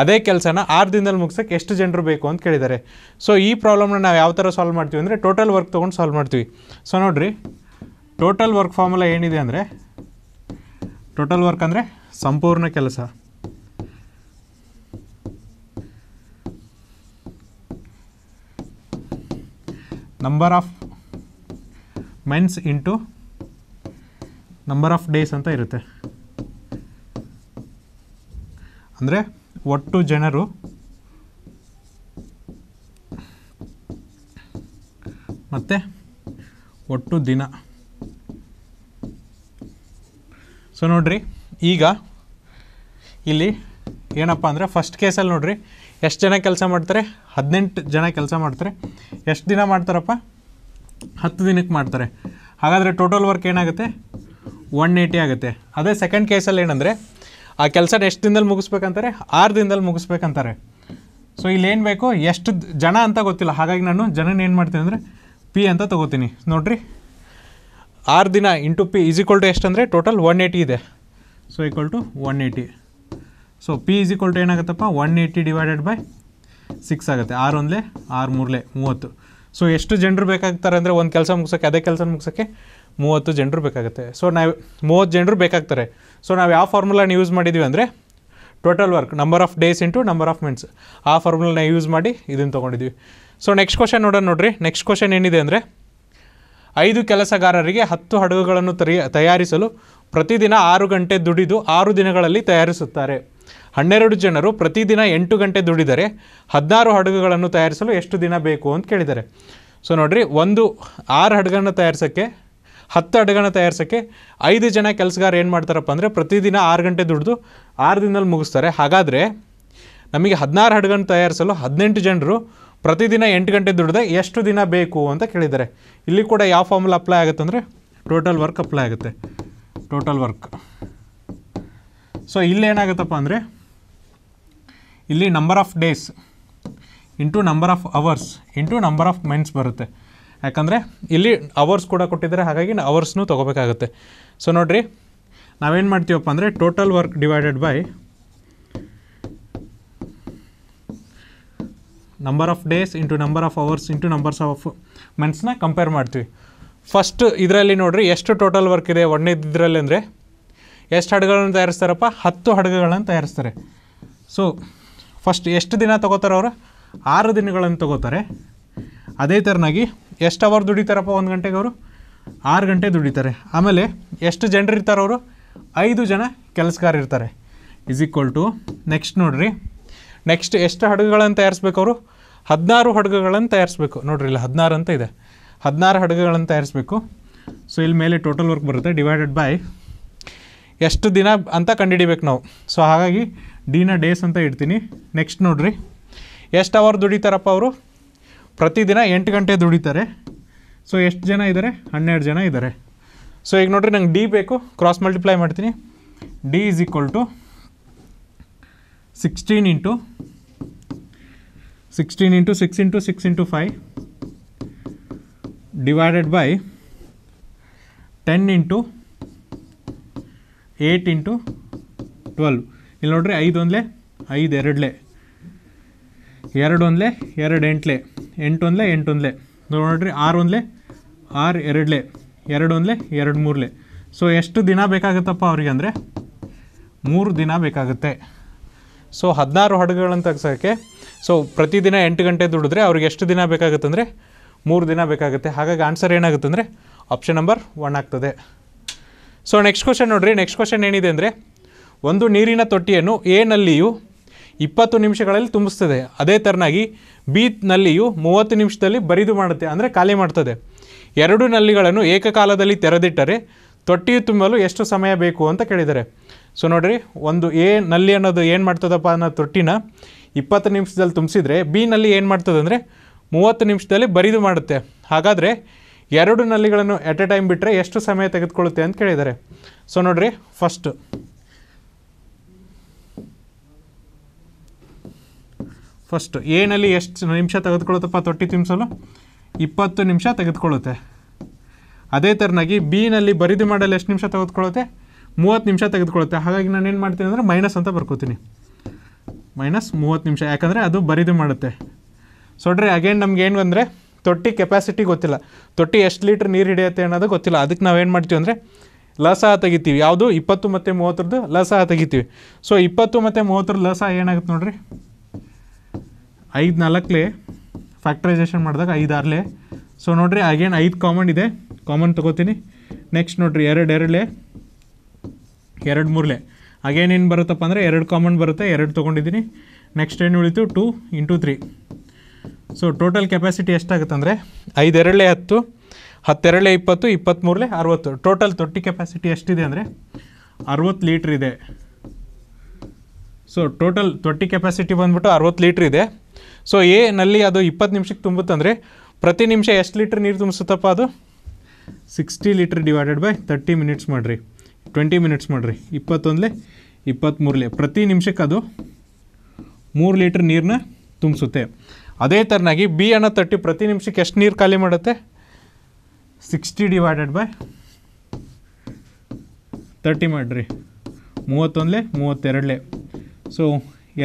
ಅದೇ ಕೆಲಸನ ಆರು ದಿನದಲ್ಲಿ ಮುಗಿಸೋಕ್ಕೆ ಎಷ್ಟು ಜನರು ಬೇಕು ಅಂತ ಕೇಳಿದ್ದಾರೆ ಸೊ ಈ ಪ್ರಾಬ್ಲಮ್ನ ನಾವು ಯಾವ ಥರ ಸಾಲ್ವ್ ಮಾಡ್ತೀವಿ ಅಂದರೆ ಟೋಟಲ್ ವರ್ಕ್ ತೊಗೊಂಡು ಸಾಲ್ವ್ ಮಾಡ್ತೀವಿ ಸೊ ನೋಡಿರಿ ಟೋಟಲ್ ವರ್ಕ್ ಫಾರ್ಮುಲಾ ಏನಿದೆ ಅಂದರೆ ಟೋಟಲ್ ವರ್ಕ್ ಅಂದರೆ ಸಂಪೂರ್ಣ ಕೆಲಸ number of mens into number of days ಅಂತ ಇರುತ್ತೆ ಅಂದರೆ ಒಟ್ಟು ಜನರು ಮತ್ತು ಒಟ್ಟು ದಿನ ಸೊ ನೋಡ್ರಿ ಈಗ ಇಲ್ಲಿ ಏನಪ್ಪ ಅಂದರೆ ಫಸ್ಟ್ ಕೇಸಲ್ಲಿ ನೋಡ್ರಿ ಎಷ್ಟು ಜನ ಕೆಲಸ ಮಾಡ್ತಾರೆ ಹದಿನೆಂಟು ಜನ ಕೆಲಸ ಮಾಡ್ತಾರೆ ಎಷ್ಟು ದಿನ ಮಾಡ್ತಾರಪ್ಪ ಹತ್ತು ದಿನಕ್ಕೆ ಮಾಡ್ತಾರೆ ಹಾಗಾದರೆ ಟೋಟಲ್ ವರ್ಕ್ ಏನಾಗುತ್ತೆ ಒನ್ ಏಯ್ಟಿ ಆಗುತ್ತೆ ಅದೇ ಸೆಕೆಂಡ್ ಕೇಸಲ್ಲಿ ಏನಂದರೆ ಆ ಕೆಲಸ ಎಷ್ಟು ದಿನದಲ್ಲಿ ಮುಗಿಸ್ಬೇಕಂತಾರೆ ಆರು ದಿನದಲ್ಲಿ ಮುಗಿಸ್ಬೇಕಂತಾರೆ ಸೊ ಇಲ್ಲೇನು ಬೇಕು ಎಷ್ಟು ಜನ ಅಂತ ಗೊತ್ತಿಲ್ಲ ಹಾಗಾಗಿ ನಾನು ಜನನ ಏನು ಮಾಡ್ತೀನಿ ಅಂದರೆ ಪಿ ಅಂತ ತೊಗೋತೀನಿ ನೋಡ್ರಿ ಆರು ದಿನ into P is equal to ಎಷ್ಟು ಟೋಟಲ್ ಒನ್ ಏಯ್ಟಿ ಇದೆ so equal to one eighty so P is equal to ಏನಾಗುತ್ತಪ್ಪ one eighty divided by six ಆಗುತ್ತೆ ಆರು ಒಂದಲೇ ಆರು ಮೂರಲೆ ಮೂವತ್ತು ಸೊ ಎಷ್ಟು ಜನರು ಬೇಕಾಗ್ತಾರೆ ಅಂದರೆ ಒಂದು ಕೆಲಸ ಮುಗ್ಸೋಕ್ಕೆ ಅದೇ ಕೆಲಸ ಮುಗಿಸೋಕ್ಕೆ ಮೂವತ್ತು ಜನರು ಬೇಕಾಗುತ್ತೆ ಸೊ ನಾವು ಮೂವತ್ತು ಜನರು ಬೇಕಾಗ್ತಾರೆ ಸೊ ನಾವು ಯಾವ ಫಾರ್ಮುಲಾನ ಯೂಸ್ ಮಾಡಿದ್ವಿ ಅಂದರೆ total work number of days into number of mens ಆ ಫಾರ್ಮುಲಾನ ಯೂಸ್ ಮಾಡಿ ಇದನ್ನು ತೊಗೊಂಡಿದ್ವಿ ಸೊ ನೆಕ್ಸ್ಟ್ ಕ್ವಶನ್ ನೋಡೋಣ ನೋಡ್ರಿ ನೆಕ್ಸ್ಟ್ ಕ್ವಶನ್ ಏನಿದೆ ಅಂದರೆ ಐದು ಕೆಲಸಗಾರರಿಗೆ ಹತ್ತು ಹಡಗುಗಳನ್ನು ತಯಾರಿಸಲು ಪ್ರತಿದಿನ ಆರು ಗಂಟೆ ದುಡಿದು ಆರು ದಿನಗಳಲ್ಲಿ ತಯಾರಿಸುತ್ತಾರೆ ಹನ್ನೆರಡು ಜನರು ಪ್ರತಿದಿನ ಎಂಟು ಗಂಟೆ ದುಡಿದರೆ ಹದಿನಾರು ಹಡಗುಗಳನ್ನು ತಯಾರಿಸಲು ಎಷ್ಟು ದಿನ ಬೇಕು ಅಂತ ಕೇಳಿದ್ದಾರೆ ಸೊ ನೋಡಿರಿ ಒಂದು ಆರು ಹಡಗನ್ನು ತಯಾರಿಸೋಕ್ಕೆ ಹತ್ತು ಅಡುಗೆನ ತಯಾರಿಸೋಕ್ಕೆ ಐದು ಜನ ಕೆಲಸಗಾರ ಏನು ಮಾಡ್ತಾರಪ್ಪ ಅಂದರೆ ಪ್ರತಿದಿನ ಆರು ಗಂಟೆ ದುಡಿದು ಆರು ದಿನದಲ್ಲಿ ಮುಗಿಸ್ತಾರೆ ಹಾಗಾದರೆ ನಮಗೆ ಹದಿನಾರು ಅಡುಗೆನ ತಯಾರಿಸಲು ಹದಿನೆಂಟು ಜನರು ಪ್ರತಿದಿನ ಎಂಟು ಗಂಟೆ ದುಡ್ದೆ ಎಷ್ಟು ದಿನ ಬೇಕು ಅಂತ ಕೇಳಿದ್ದಾರೆ ಇಲ್ಲಿ ಕೂಡ ಯಾವ ಫಾರ್ಮುಲಾ ಅಪ್ಲೈ ಆಗುತ್ತೆ ಅಂದರೆ ಟೋಟಲ್ ವರ್ಕ್ ಅಪ್ಲೈ ಆಗುತ್ತೆ ಟೋಟಲ್ ವರ್ಕ್ ಸೊ ಇಲ್ಲೇನಾಗುತ್ತಪ್ಪ ಅಂದರೆ ಇಲ್ಲಿ number of days into number of hours into number of mens ಬರುತ್ತೆ ಯಾಕಂದರೆ ಇಲ್ಲಿ ಅವರ್ಸ್ ಕೂಡ ಕೊಟ್ಟಿದ್ದಾರೆ ಹಾಗಾಗಿ ಅವರ್ಸ್ನೂ ತೊಗೋಬೇಕಾಗುತ್ತೆ ಸೊ ನೋಡಿರಿ ನಾವೇನು ಮಾಡ್ತೀವಪ್ಪ ಅಂದರೆ total work divided by number of days into number of hours into numbers of ಮಂತ್ಸ್ನ ಕಂಪೇರ್ ಮಾಡ್ತೀವಿ ಫಸ್ಟ್ ಇದರಲ್ಲಿ ನೋಡಿರಿ ಎಷ್ಟು ಟೋಟಲ್ ವರ್ಕ್ ಇದೆ ಒಂದೇದು ಇದರಲ್ಲಿ ಅಂದರೆ ಎಷ್ಟು ಹಡ್ಗಗಳನ್ನು ತಯಾರಿಸ್ತಾರಪ್ಪ ಹತ್ತು ಹಡ್ಗಗಳನ್ನು ತಯಾರಿಸ್ತಾರೆ ಸೊ ಫಸ್ಟ್ ಎಷ್ಟು ದಿನ ತೊಗೋತಾರೆ ಅವರು ಆರು ದಿನಗಳನ್ನು ತೊಗೋತಾರೆ ಅದೇ ಥರನಾಗಿ ಎಷ್ಟು ಅವರ್ ದುಡಿತಾರಪ್ಪ ಒಂದು ಗಂಟೆಗೆ ಅವರು ಆರು ಗಂಟೆ ದುಡಿತಾರೆ ಆಮೇಲೆ ಎಷ್ಟು ಜನರು ಇರ್ತಾರೆ ಅವರು ಐದು ಜನ ಕೆಲಸಗಾರ ಇರ್ತಾರೆ ಇಸ್ ಈಕ್ವಲ್ ಟು ನೆಕ್ಸ್ಟ್ ನೋಡಿರಿ ನೆಕ್ಸ್ಟ್ ಎಷ್ಟು ಹಡಗುಗಳನ್ನು ತಯಾರಿಸ್ಬೇಕು ಅವರು ಹದಿನಾರು ಹಡಗುಗಳನ್ನು ತಯಾರಿಸ್ಬೇಕು ನೋಡ್ರಿ ಇಲ್ಲ ಹದಿನಾರು ಅಂತ ಇದೆ ಹದಿನಾರು ಹಡಗುಗಳನ್ನು ತಯಾರಿಸ್ಬೇಕು ಸೊ ಇಲ್ಲಿ ಮೇಲೆ ಟೋಟಲ್ ವರ್ಕ್ ಬರುತ್ತೆ ಡಿವೈಡೆಡ್ ಬೈ ಎಷ್ಟು ದಿನ ಅಂತ ಕಂಡುಹಿಡಿಬೇಕು ನಾವು ಸೊ ಹಾಗಾಗಿ ಡಿನ ಡೇಸ್ ಅಂತ ಇಡ್ತೀನಿ ನೆಕ್ಸ್ಟ್ ನೋಡ್ರಿ ಎಷ್ಟು ಅವರ್ ದುಡಿತಾರಪ್ಪ ಅವರು ಪ್ರತಿದಿನ ಎಂಟು ಗಂಟೆ ದುಡಿತಾರೆ ಸೊ ಎಷ್ಟು ಜನ ಇದ್ದಾರೆ ಹನ್ನೆರಡು ಜನ ಇದ್ದಾರೆ ಸೊ ಈಗ ನೋಡ್ರಿ ನಂಗೆ ಡಿ ಬೇಕು ಕ್ರಾಸ್ ಮಲ್ಟಿಪ್ಲೈ ಮಾಡ್ತೀನಿ D is equal to sixteen into sixteen into six into six into five divided by ten into eight into twelve ಇಲ್ಲಿ ನೋಡ್ರಿ ಐದು ಐದು ಎರಡಲೇ ಎರಡು ಒಂದ್ಲೆ ಎರಡು ಎಂಟ್ಲೆ ಎಂಟು ಒಂದ್ಲೆ ಎಂಟು ಒಂದ್ಲೆ ನೋಡ್ರಿ ಆರು ಒಂದ್ಲೆ ಆರು ಎರಡ್ಲೆ ಎರಡು ಒಂದ್ಲೆ ಎರಡು ಮೂರಲೆ ಸೊ ಎಷ್ಟು ದಿನ ಬೇಕಾಗುತ್ತಪ್ಪ ಅವ್ರಿಗೆ ಅಂದರೆ ಮೂರು ದಿನ ಬೇಕಾಗುತ್ತೆ ಸೊ ಹದಿನಾರು ಹಡಗುಗಳನ್ನು ತೆಗ್ಸೋಕ್ಕೆ ಸೊ ಪ್ರತಿದಿನ ಎಂಟು ಗಂಟೆ ದುಡಿದ್ರೆ ಅವ್ರಿಗೆ ಎಷ್ಟು ದಿನ ಬೇಕಾಗುತ್ತೆ ಅಂದರೆ ಮೂರು ದಿನ ಬೇಕಾಗುತ್ತೆ ಹಾಗಾಗಿ ಆನ್ಸರ್ ಏನಾಗುತ್ತೆ ಅಂದರೆ ಆಪ್ಷನ್ ನಂಬರ್ ಒನ್ ಆಗ್ತದೆ ಸೊ ನೆಕ್ಸ್ಟ್ ಕ್ವಶನ್ ನೋಡಿರಿ ನೆಕ್ಸ್ಟ್ ಕ್ವಶನ್ ಏನಿದೆ ಅಂದರೆ ಒಂದು ನೀರಿನ ತೊಟ್ಟಿಯನ್ನು ಏನಲ್ಲಿಯೂ ಇಪ್ಪತ್ತು ನಿಮಿಷಗಳಲ್ಲಿ ತುಂಬಿಸ್ತದೆ ಅದೇ ಥರನಾಗಿ ನಲ್ಲಿಯು ಮೂವತ್ತು ನಿಮಿಷದಲ್ಲಿ ಬರಿದು ಮಾಡುತ್ತೆ ಅಂದರೆ ಖಾಲಿ ಮಾಡ್ತದೆ ಎರಡು ನಲ್ಲಿಗಳನ್ನು ಏಕಕಾಲದಲ್ಲಿ ತೆರೆದಿಟ್ಟರೆ ತೊಟ್ಟಿಯು ತುಂಬಲು ಎಷ್ಟು ಸಮಯ ಬೇಕು ಅಂತ ಕೇಳಿದ್ದಾರೆ ಸೊ ನೋಡಿರಿ ಒಂದು ಎ ನಲ್ಲಿ ಅನ್ನೋದು ಏನು ಮಾಡ್ತದಪ್ಪ ಅನ್ನೋ ತೊಟ್ಟಿನ ಇಪ್ಪತ್ತು ನಿಮಿಷದಲ್ಲಿ ತುಂಬಿಸಿದರೆ ಬಿ ನಲ್ಲಿ ಏನು ಮಾಡ್ತದಂದರೆ ಮೂವತ್ತು ನಿಮಿಷದಲ್ಲಿ ಬರಿದು ಮಾಡುತ್ತೆ ಹಾಗಾದರೆ ಎರಡು ನಲ್ಲಿಗಳನ್ನು ಎಟ್ ಎ ಟೈಮ್ ಬಿಟ್ಟರೆ ಎಷ್ಟು ಸಮಯ ತೆಗೆದುಕೊಳ್ಳುತ್ತೆ ಅಂತ ಕೇಳಿದ್ದಾರೆ ಸೊ ನೋಡಿರಿ ಫಸ್ಟು ಫಸ್ಟು ಏನಲ್ಲಿ ಎಷ್ಟು ನಿಮಿಷ ತೆಗೆದುಕೊಳ್ಳುತ್ತಪ್ಪ ತೊಟ್ಟಿ ತುಂಬಿಸಲು ಇಪ್ಪತ್ತು ನಿಮಿಷ ತೆಗೆದುಕೊಳ್ಳುತ್ತೆ ಅದೇ ಥರನಾಗಿ ಬಿನಲ್ಲಿ ಬರಿದು ಮಾಡಲು ಎಷ್ಟು ನಿಮಿಷ ತೆಗೆದುಕೊಳ್ಳುತ್ತೆ ಮೂವತ್ತು ನಿಮಿಷ ತೆಗೆದುಕೊಳ್ಳುತ್ತೆ ಹಾಗಾಗಿ ನಾನು ಏನು ಮಾಡ್ತೀನಿ ಅಂದರೆ ಮೈನಸ್ ಅಂತ ಬರ್ಕೋತೀನಿ ಮೈನಸ್ ಮೂವತ್ತು ನಿಮಿಷ ಯಾಕಂದರೆ ಅದು ಬರಿದು ಮಾಡುತ್ತೆ ಸೊಡ್ರಿ ಅಗೇನ್ ನಮ್ಗೆ ಏನು ಅಂದರೆ ತೊಟ್ಟಿ ಕೆಪಾಸಿಟಿ ಗೊತ್ತಿಲ್ಲ ತೊಟ್ಟಿ ಎಷ್ಟು ಲೀಟ್ರ್ ನೀರು ಹಿಡಿಯುತ್ತೆ ಅನ್ನೋದು ಗೊತ್ತಿಲ್ಲ ಅದಕ್ಕೆ ನಾವು ಏನು ಮಾಡ್ತೀವಿ ಅಂದರೆ ಲಸ ತೆಗಿತೀವಿ ಯಾವುದು ಇಪ್ಪತ್ತು ಮತ್ತು ಮೂವತ್ತರದ್ದು ಲಸ ತೆಗಿತೀವಿ ಸೊ ಇಪ್ಪತ್ತು ಮತ್ತು ಮೂವತ್ತರ ಲಸ ಏನಾಗುತ್ತೆ ನೋಡ್ರಿ ಐದು ನಾಲ್ಕಲೇ ಫ್ಯಾಕ್ಟ್ರೈಸೇಷನ್ ಮಾಡಿದಾಗ ಐದು ಆರ್ಲೆ ಸೊ ನೋಡಿರಿ ಅಗೇನ್ ಐದು ಕಾಮನ್ ಇದೆ ಕಾಮನ್ ತೊಗೋತೀನಿ ನೆಕ್ಸ್ಟ್ ನೋಡಿರಿ ಎರಡು ಎರಡಲೆ ಎರಡು ಮೂರಲೆ ಅಗೇನ್ ಏನು ಬರುತ್ತಪ್ಪ ಅಂದರೆ ಎರಡು ಕಾಮನ್ ಬರುತ್ತೆ ಎರಡು ತೊಗೊಂಡಿದ್ದೀನಿ ನೆಕ್ಸ್ಟ್ ಏನು ಉಳಿತು two into three so total capacity ಎಷ್ಟಾಗುತ್ತೆ ಅಂದರೆ ಐದೆರಡಲೆ ಹತ್ತು ಹತ್ತೆರಳೆ ಇಪ್ಪತ್ತು ಇಪ್ಪತ್ತ್ಮೂರಲೆ ಅರುವತ್ತು ಟೋಟಲ್ ತೊಟ್ಟಿ ಕೆಪಾಸಿಟಿ ಎಷ್ಟಿದೆ ಅಂದರೆ ಅರವತ್ತು ಲೀಟ್ರ್ ಇದೆ ಸೊ ಟೋಟಲ್ ತೊಟ್ಟಿ ಕೆಪಾಸಿಟಿ ಬಂದುಬಿಟ್ಟು ಅರವತ್ತು ಲೀಟ್ರ್ ಇದೆ ಸೊ ಎ ನಲ್ಲಿ ಅದು ಇಪ್ಪತ್ತು ನಿಮಿಷಕ್ಕೆ ತುಂಬುತ್ತಂದರೆ ಪ್ರತಿ ನಿಮಿಷ ಎಷ್ಟು ಲೀಟ್ರ್ ನೀರು ತುಂಬಿಸುತ್ತಪ್ಪ ಅದು sixty litre divided by thirty minutes ಮಾಡಿರಿ ಟ್ವೆಂಟಿ ಮಿನಿಟ್ಸ್ ಮಾಡಿರಿ ಇಪ್ಪತ್ತೊಂದಲೇ ಇಪ್ಪತ್ತ್ಮೂರಲೆ ಪ್ರತಿ ನಿಮಿಷಕ್ಕೆ ಅದು ಮೂರು ಲೀಟ್ರ್ ನೀರನ್ನ ತುಂಬಿಸುತ್ತೆ ಅದೇ ಥರನಾಗಿ ಬಿ ಅನ್ನ ತಟ್ಟಿ ಪ್ರತಿ ನಿಮಿಷಕ್ಕೆ ಎಷ್ಟು ನೀರು ಖಾಲಿ ಮಾಡುತ್ತೆ ಸಿಕ್ಸ್ಟಿ ಡಿವೈಡೆಡ್ ಬೈ ತರ್ಟಿ ಮಾಡಿರಿ ಮೂವತ್ತೊಂದಲೇ ಮೂವತ್ತೆರಡಲೇ ಸೊ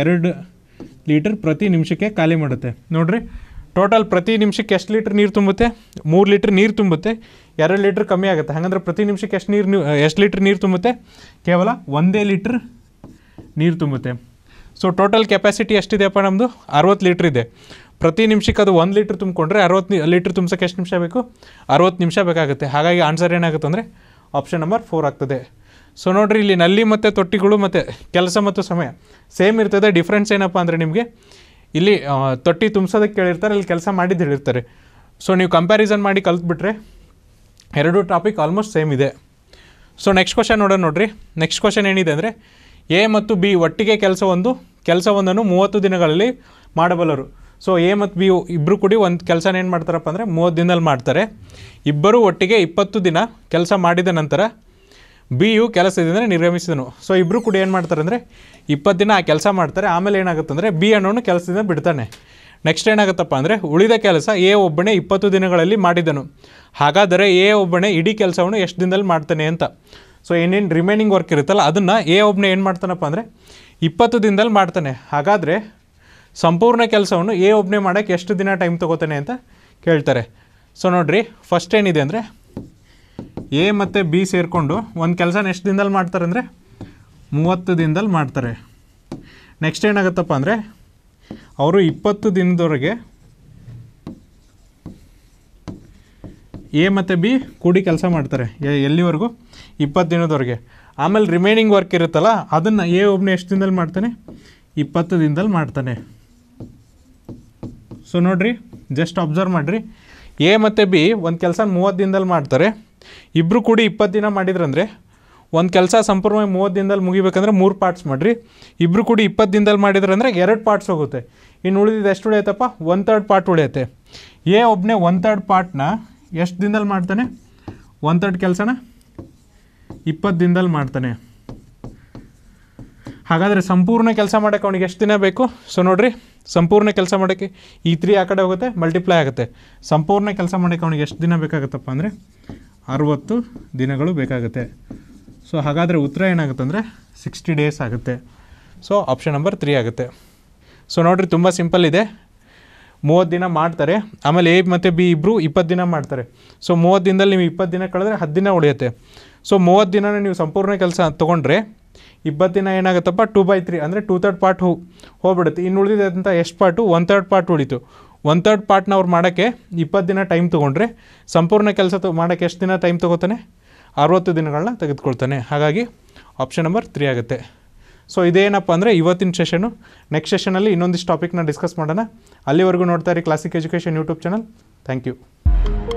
ಎರಡು ಲೀಟರ್ ಪ್ರತಿ ನಿಮಿಷಕ್ಕೆ ಖಾಲಿ ಮಾಡುತ್ತೆ ನೋಡಿರಿ ಟೋಟಲ್ ಪ್ರತಿ ನಿಮಿಷಕ್ಕೆ ಎಷ್ಟು ಲೀಟ್ರ್ ನೀರು ತುಂಬುತ್ತೆ ಮೂರು ಲೀಟ್ರ್ ನೀರು ತುಂಬುತ್ತೆ ಎರಡು ಲೀಟ್ರ್ ಕಮ್ಮಿ ಆಗುತ್ತೆ ಹಾಗಂದ್ರೆ ಪ್ರತಿ ನಿಮಿಷಕ್ಕೆ ಎಷ್ಟು ನೀರು ಎಷ್ಟು ಲೀಟ್ರ್ ನೀರು ತುಂಬುತ್ತೆ ಕೇವಲ ಒಂದೇ ಲೀಟ್ರ್ ನೀರು ತುಂಬುತ್ತೆ ಸೊ ಟೋಟಲ್ ಕೆಪಾಸಿಟಿ ಎಷ್ಟಿದೆಯಪ್ಪ ನಮ್ಮದು ಅರವತ್ತು ಲೀಟ್ರ್ ಇದೆ ಪ್ರತಿ ನಿಮಿಷಕ್ಕೆ ಅದು ಒಂದು ಲೀಟ್ರ್ ತುಂಬಿಕೊಂಡ್ರೆ ಅರವತ್ತು ಲೀಟ್ರ್ ತುಂಬಿಸೋಕೆ ಎಷ್ಟು ನಿಮಿಷ ಬೇಕು ಅರವತ್ತು ನಿಮಿಷ ಬೇಕಾಗುತ್ತೆ ಹಾಗಾಗಿ ಆನ್ಸರ್ ಏನಾಗುತ್ತೆ ಅಂದರೆ ಆಪ್ಷನ್ ನಂಬರ್ ಫೋರ್ ಆಗ್ತದೆ ಸೊ ನೋಡಿರಿ ಇಲ್ಲಿ ನಲ್ಲಿ ಮತ್ತು ತೊಟ್ಟಿಗಳು ಮತ್ತು ಕೆಲಸ ಮತ್ತು ಸಮಯ ಸೇಮ್ ಇರ್ತದೆ ಡಿಫ್ರೆನ್ಸ್ ಏನಪ್ಪ ಅಂದರೆ ನಿಮಗೆ ಇಲ್ಲಿ ತೊಟ್ಟಿ ತುಂಬಿಸೋದಕ್ಕೆ ಕೇಳಿರ್ತಾರೆ ಇಲ್ಲಿ ಕೆಲಸ ಮಾಡಿದ್ದು ಹೇಳಿರ್ತಾರೆ ಸೊ ನೀವು ಕಂಪ್ಯಾರಿಸನ್ ಮಾಡಿ ಕಲ್ತ್ಬಿಟ್ರೆ ಎರಡು ಟಾಪಿಕ್ ಆಲ್ಮೋಸ್ಟ್ ಸೇಮ್ ಇದೆ ಸೊ ನೆಕ್ಸ್ಟ್ ಕ್ವಶನ್ ನೋಡೋಣ ನೋಡಿರಿ ನೆಕ್ಸ್ಟ್ ಕ್ವಶನ್ ಏನಿದೆ ಅಂದರೆ ಎ ಮತ್ತು ಬಿ ಒಟ್ಟಿಗೆ ಕೆಲಸ ಒಂದು ಕೆಲಸವೊಂದನ್ನು ಮೂವತ್ತು ದಿನಗಳಲ್ಲಿ ಮಾಡಬಲ್ಲರು ಸೊ ಎ ಮತ್ತು ಬಿ ಇಬ್ಬರು ಕೂಡಿ ಒಂದು ಕೆಲಸನ ಏನು ಮಾಡ್ತಾರಪ್ಪ ಅಂದರೆ ಮೂವತ್ತು ದಿನದಲ್ಲಿ ಮಾಡ್ತಾರೆ ಇಬ್ಬರೂ ಒಟ್ಟಿಗೆ ಇಪ್ಪತ್ತು ದಿನ ಕೆಲಸ ಮಾಡಿದ ನಂತರ ಬಿ ಯು ಕೆಲಸದಿಂದ ನಿರ್ಗಮಿಸಿದನು ಸೊ ಇಬ್ಬರು ಕೂಡ ಏನು ಮಾಡ್ತಾರೆ ಅಂದರೆ ಇಪ್ಪತ್ತು ದಿನ ಆ ಕೆಲಸ ಮಾಡ್ತಾರೆ ಆಮೇಲೆ ಏನಾಗುತ್ತೆ ಅಂದರೆ ಬಿ ಅನ್ನೋನು ಕೆಲಸದಿಂದ ಬಿಡ್ತಾನೆ ನೆಕ್ಸ್ಟ್ ಏನಾಗುತ್ತಪ್ಪ ಅಂದರೆ ಉಳಿದ ಕೆಲಸ ಎ ಒಬ್ಬನೇ ಇಪ್ಪತ್ತು ದಿನಗಳಲ್ಲಿ ಮಾಡಿದನು ಹಾಗಾದರೆ ಎ ಒಬ್ಬನೇ ಇಡೀ ಕೆಲಸವನ್ನು ಎಷ್ಟು ದಿನದಲ್ಲಿ ಮಾಡ್ತಾನೆ ಅಂತ ಸೊ ಏನೇನು ರಿಮೈನಿಂಗ್ ವರ್ಕ್ ಇರುತ್ತಲ್ಲ ಅದನ್ನು ಎ ಒಬ್ಬನೇ ಏನು ಮಾಡ್ತಾನಪ್ಪ ಅಂದರೆ ಇಪ್ಪತ್ತು ದಿನದಲ್ಲಿ ಮಾಡ್ತಾನೆ ಹಾಗಾದರೆ ಸಂಪೂರ್ಣ ಕೆಲಸವನ್ನು ಎ ಒಬ್ಬನೇ ಮಾಡೋಕ್ಕೆ ಎಷ್ಟು ದಿನ ಟೈಮ್ ತೊಗೋತಾನೆ ಅಂತ ಕೇಳ್ತಾರೆ ಸೊ ನೋಡಿರಿ ಫಸ್ಟ್ ಏನಿದೆ ಅಂದರೆ ಎ ಮತ್ತು ಬಿ ಸೇರಿಕೊಂಡು ಒಂದು ಕೆಲಸ ಎಷ್ಟು ದಿನದಲ್ಲಿ ಮಾಡ್ತಾರೆ ಅಂದರೆ ಮೂವತ್ತು ದಿನದಲ್ಲಿ ಮಾಡ್ತಾರೆ ನೆಕ್ಸ್ಟ್ ಏನಾಗುತ್ತಪ್ಪ ಅಂದರೆ ಅವರು ಇಪ್ಪತ್ತು ದಿನದವರೆಗೆ ಎ ಮತ್ತು ಬಿ ಕೂಡಿ ಕೆಲಸ ಮಾಡ್ತಾರೆ ಎಲ್ಲಿವರೆಗೂ ಇಪ್ಪತ್ತು ದಿನದವರೆಗೆ ಆಮೇಲೆ ರಿಮೈನಿಂಗ್ ವರ್ಕ್ ಇರುತ್ತಲ್ಲ ಅದನ್ನು ಎ ಒಬ್ಬನೇ ಎಷ್ಟು ದಿನದಲ್ಲಿ ಮಾಡ್ತಾನೆ ಇಪ್ಪತ್ತು ದಿನದಲ್ಲಿ ಮಾಡ್ತಾನೆ ಸೊ ನೋಡಿರಿ ಜಸ್ಟ್ ಅಬ್ಸರ್ವ್ ಮಾಡಿರಿ ಎ ಮತ್ತು ಬಿ ಒಂದು ಕೆಲಸ ಮೂವತ್ತು ದಿನದಲ್ಲಿ ಮಾಡ್ತಾರೆ ಇಬ್ಬರು ಕೂಡಿ ಇಪ್ಪತ್ತು ದಿನ ಮಾಡಿದ್ರಂದರೆ ಒಂದು ಕೆಲಸ ಸಂಪೂರ್ಣವಾಗಿ ಮೂವತ್ತು ದಿನದಲ್ಲಿ ಮುಗಿಬೇಕಂದ್ರೆ ಮೂರು ಪಾರ್ಟ್ಸ್ ಮಾಡಿರಿ ಇಬ್ಬರು ಕೂಡಿ ಇಪ್ಪತ್ತು ದಿನದಲ್ಲಿ ಮಾಡಿದ್ರಂದ್ರೆ ಎರಡು ಪಾರ್ಟ್ಸ್ ಹೋಗುತ್ತೆ ಇನ್ನು ಉಳಿದಿದ್ದು ಎಷ್ಟು ಉಳಿಯತ್ತಪ್ಪ ಒನ್ ತರ್ಡ್ ಪಾರ್ಟ್ ಉಳಿಯುತ್ತೆ ಎ ಒಬ್ಬನೇ ಒನ್ ತರ್ಡ್ ಪಾರ್ಟ್ನ ಎಷ್ಟು ದಿನದಲ್ಲಿ ಮಾಡ್ತಾನೆ ಒನ್ ತರ್ಡ್ ಕೆಲಸನ ಇಪ್ಪತ್ತು ದಿನದಲ್ಲಿ ಮಾಡ್ತಾನೆ ಹಾಗಾದರೆ ಸಂಪೂರ್ಣ ಕೆಲಸ ಮಾಡೋಕ್ಕೆ ಅವನಿಗೆ ಎಷ್ಟು ದಿನ ಬೇಕು ಸೊ ನೋಡಿರಿ ಸಂಪೂರ್ಣ ಕೆಲಸ ಮಾಡೋಕ್ಕೆ ಈ ತ್ರೀ ಆ ಕಡೆ ಹೋಗುತ್ತೆ ಮಲ್ಟಿಪ್ಲೈ ಆಗುತ್ತೆ ಸಂಪೂರ್ಣ ಕೆಲಸ ಮಾಡೋಕ್ಕೆ ಅವ್ನಿಗೆ ಎಷ್ಟು ದಿನ ಬೇಕಾಗುತ್ತಪ್ಪ ಅಂದರೆ ಅರುವತ್ತು ದಿನಗಳು ಬೇಕಾಗುತ್ತೆ ಸೊ ಹಾಗಾದರೆ ಉತ್ತರ ಏನಾಗುತ್ತೆ ಅಂದರೆ ಸಿಕ್ಸ್ಟಿ ಡೇಸ್ ಆಗುತ್ತೆ ಸೊ ಆಪ್ಷನ್ ನಂಬರ್ ತ್ರೀ ಆಗುತ್ತೆ ಸೊ ನೋಡಿರಿ ತುಂಬ ಸಿಂಪಲ್ ಇದೆ ಮೂವತ್ತು ದಿನ ಮಾಡ್ತಾರೆ ಆಮೇಲೆ ಎ ಮತ್ತು ಬಿ ಇಬ್ಬರು ಇಪ್ಪತ್ತು ದಿನ ಮಾಡ್ತಾರೆ ಸೊ ಮೂವತ್ತು ದಿನದಲ್ಲಿ ನೀವು ಇಪ್ಪತ್ತು ದಿನ ಕಳೆದ್ರೆ ಹತ್ತು ದಿನ ಉಳಿಯುತ್ತೆ ಸೊ ಮೂವತ್ತು ದಿನನೇ ನೀವು ಸಂಪೂರ್ಣ ಕೆಲಸ ತೊಗೊಂಡ್ರೆ ಇಪ್ಪತ್ತು ದಿನ ಏನಾಗುತ್ತಪ್ಪ ಟೂ ಬೈ ತ್ರೀ ಅಂದರೆ ಟೂ ಥರ್ಡ್ ಪಾರ್ಟ್ ಹೋಗಿ ಹೋಗ್ಬಿಡುತ್ತೆ ಇನ್ನು ಉಳಿದಿದೆ ಅಂತ ಎಷ್ಟು ಪಾರ್ಟು ಒನ್ ಥರ್ಡ್ ಪಾರ್ಟ್ ಉಳಿತು ಒನ್ ಥರ್ಡ್ ಪಾರ್ಟ್ನ ಅವ್ರು ಮಾಡೋಕ್ಕೆ ಇಪ್ಪತ್ತು ದಿನ ಟೈಮ್ ತೊಗೊಂಡ್ರೆ ಸಂಪೂರ್ಣ ಕೆಲಸ ತೊ ಮಾಡೋಕ್ಕೆ ಎಷ್ಟು ದಿನ ಟೈಮ್ ತೊಗೋತಾನೆ ಅರುವತ್ತು ದಿನಗಳನ್ನ ತೆಗೆದುಕೊಳ್ತಾನೆ ಹಾಗಾಗಿ ಆಪ್ಷನ್ ನಂಬರ್ ತ್ರೀ ಆಗುತ್ತೆ ಸೊ ಇದೇನಪ್ಪ ಅಂದರೆ ಇವತ್ತಿನ ಸೆಷನು ನೆಕ್ಸ್ಟ್ ಸೆಷನಲ್ಲಿ ಇನ್ನೊಂದಿಷ್ಟು ಟಾಪಿಕ್ನ ಡಿಸ್ಕಸ್ ಮಾಡೋಣ ಅಲ್ಲಿವರೆಗೂ ನೋಡ್ತಾ ಇರಿ Classic education YouTube channel thank you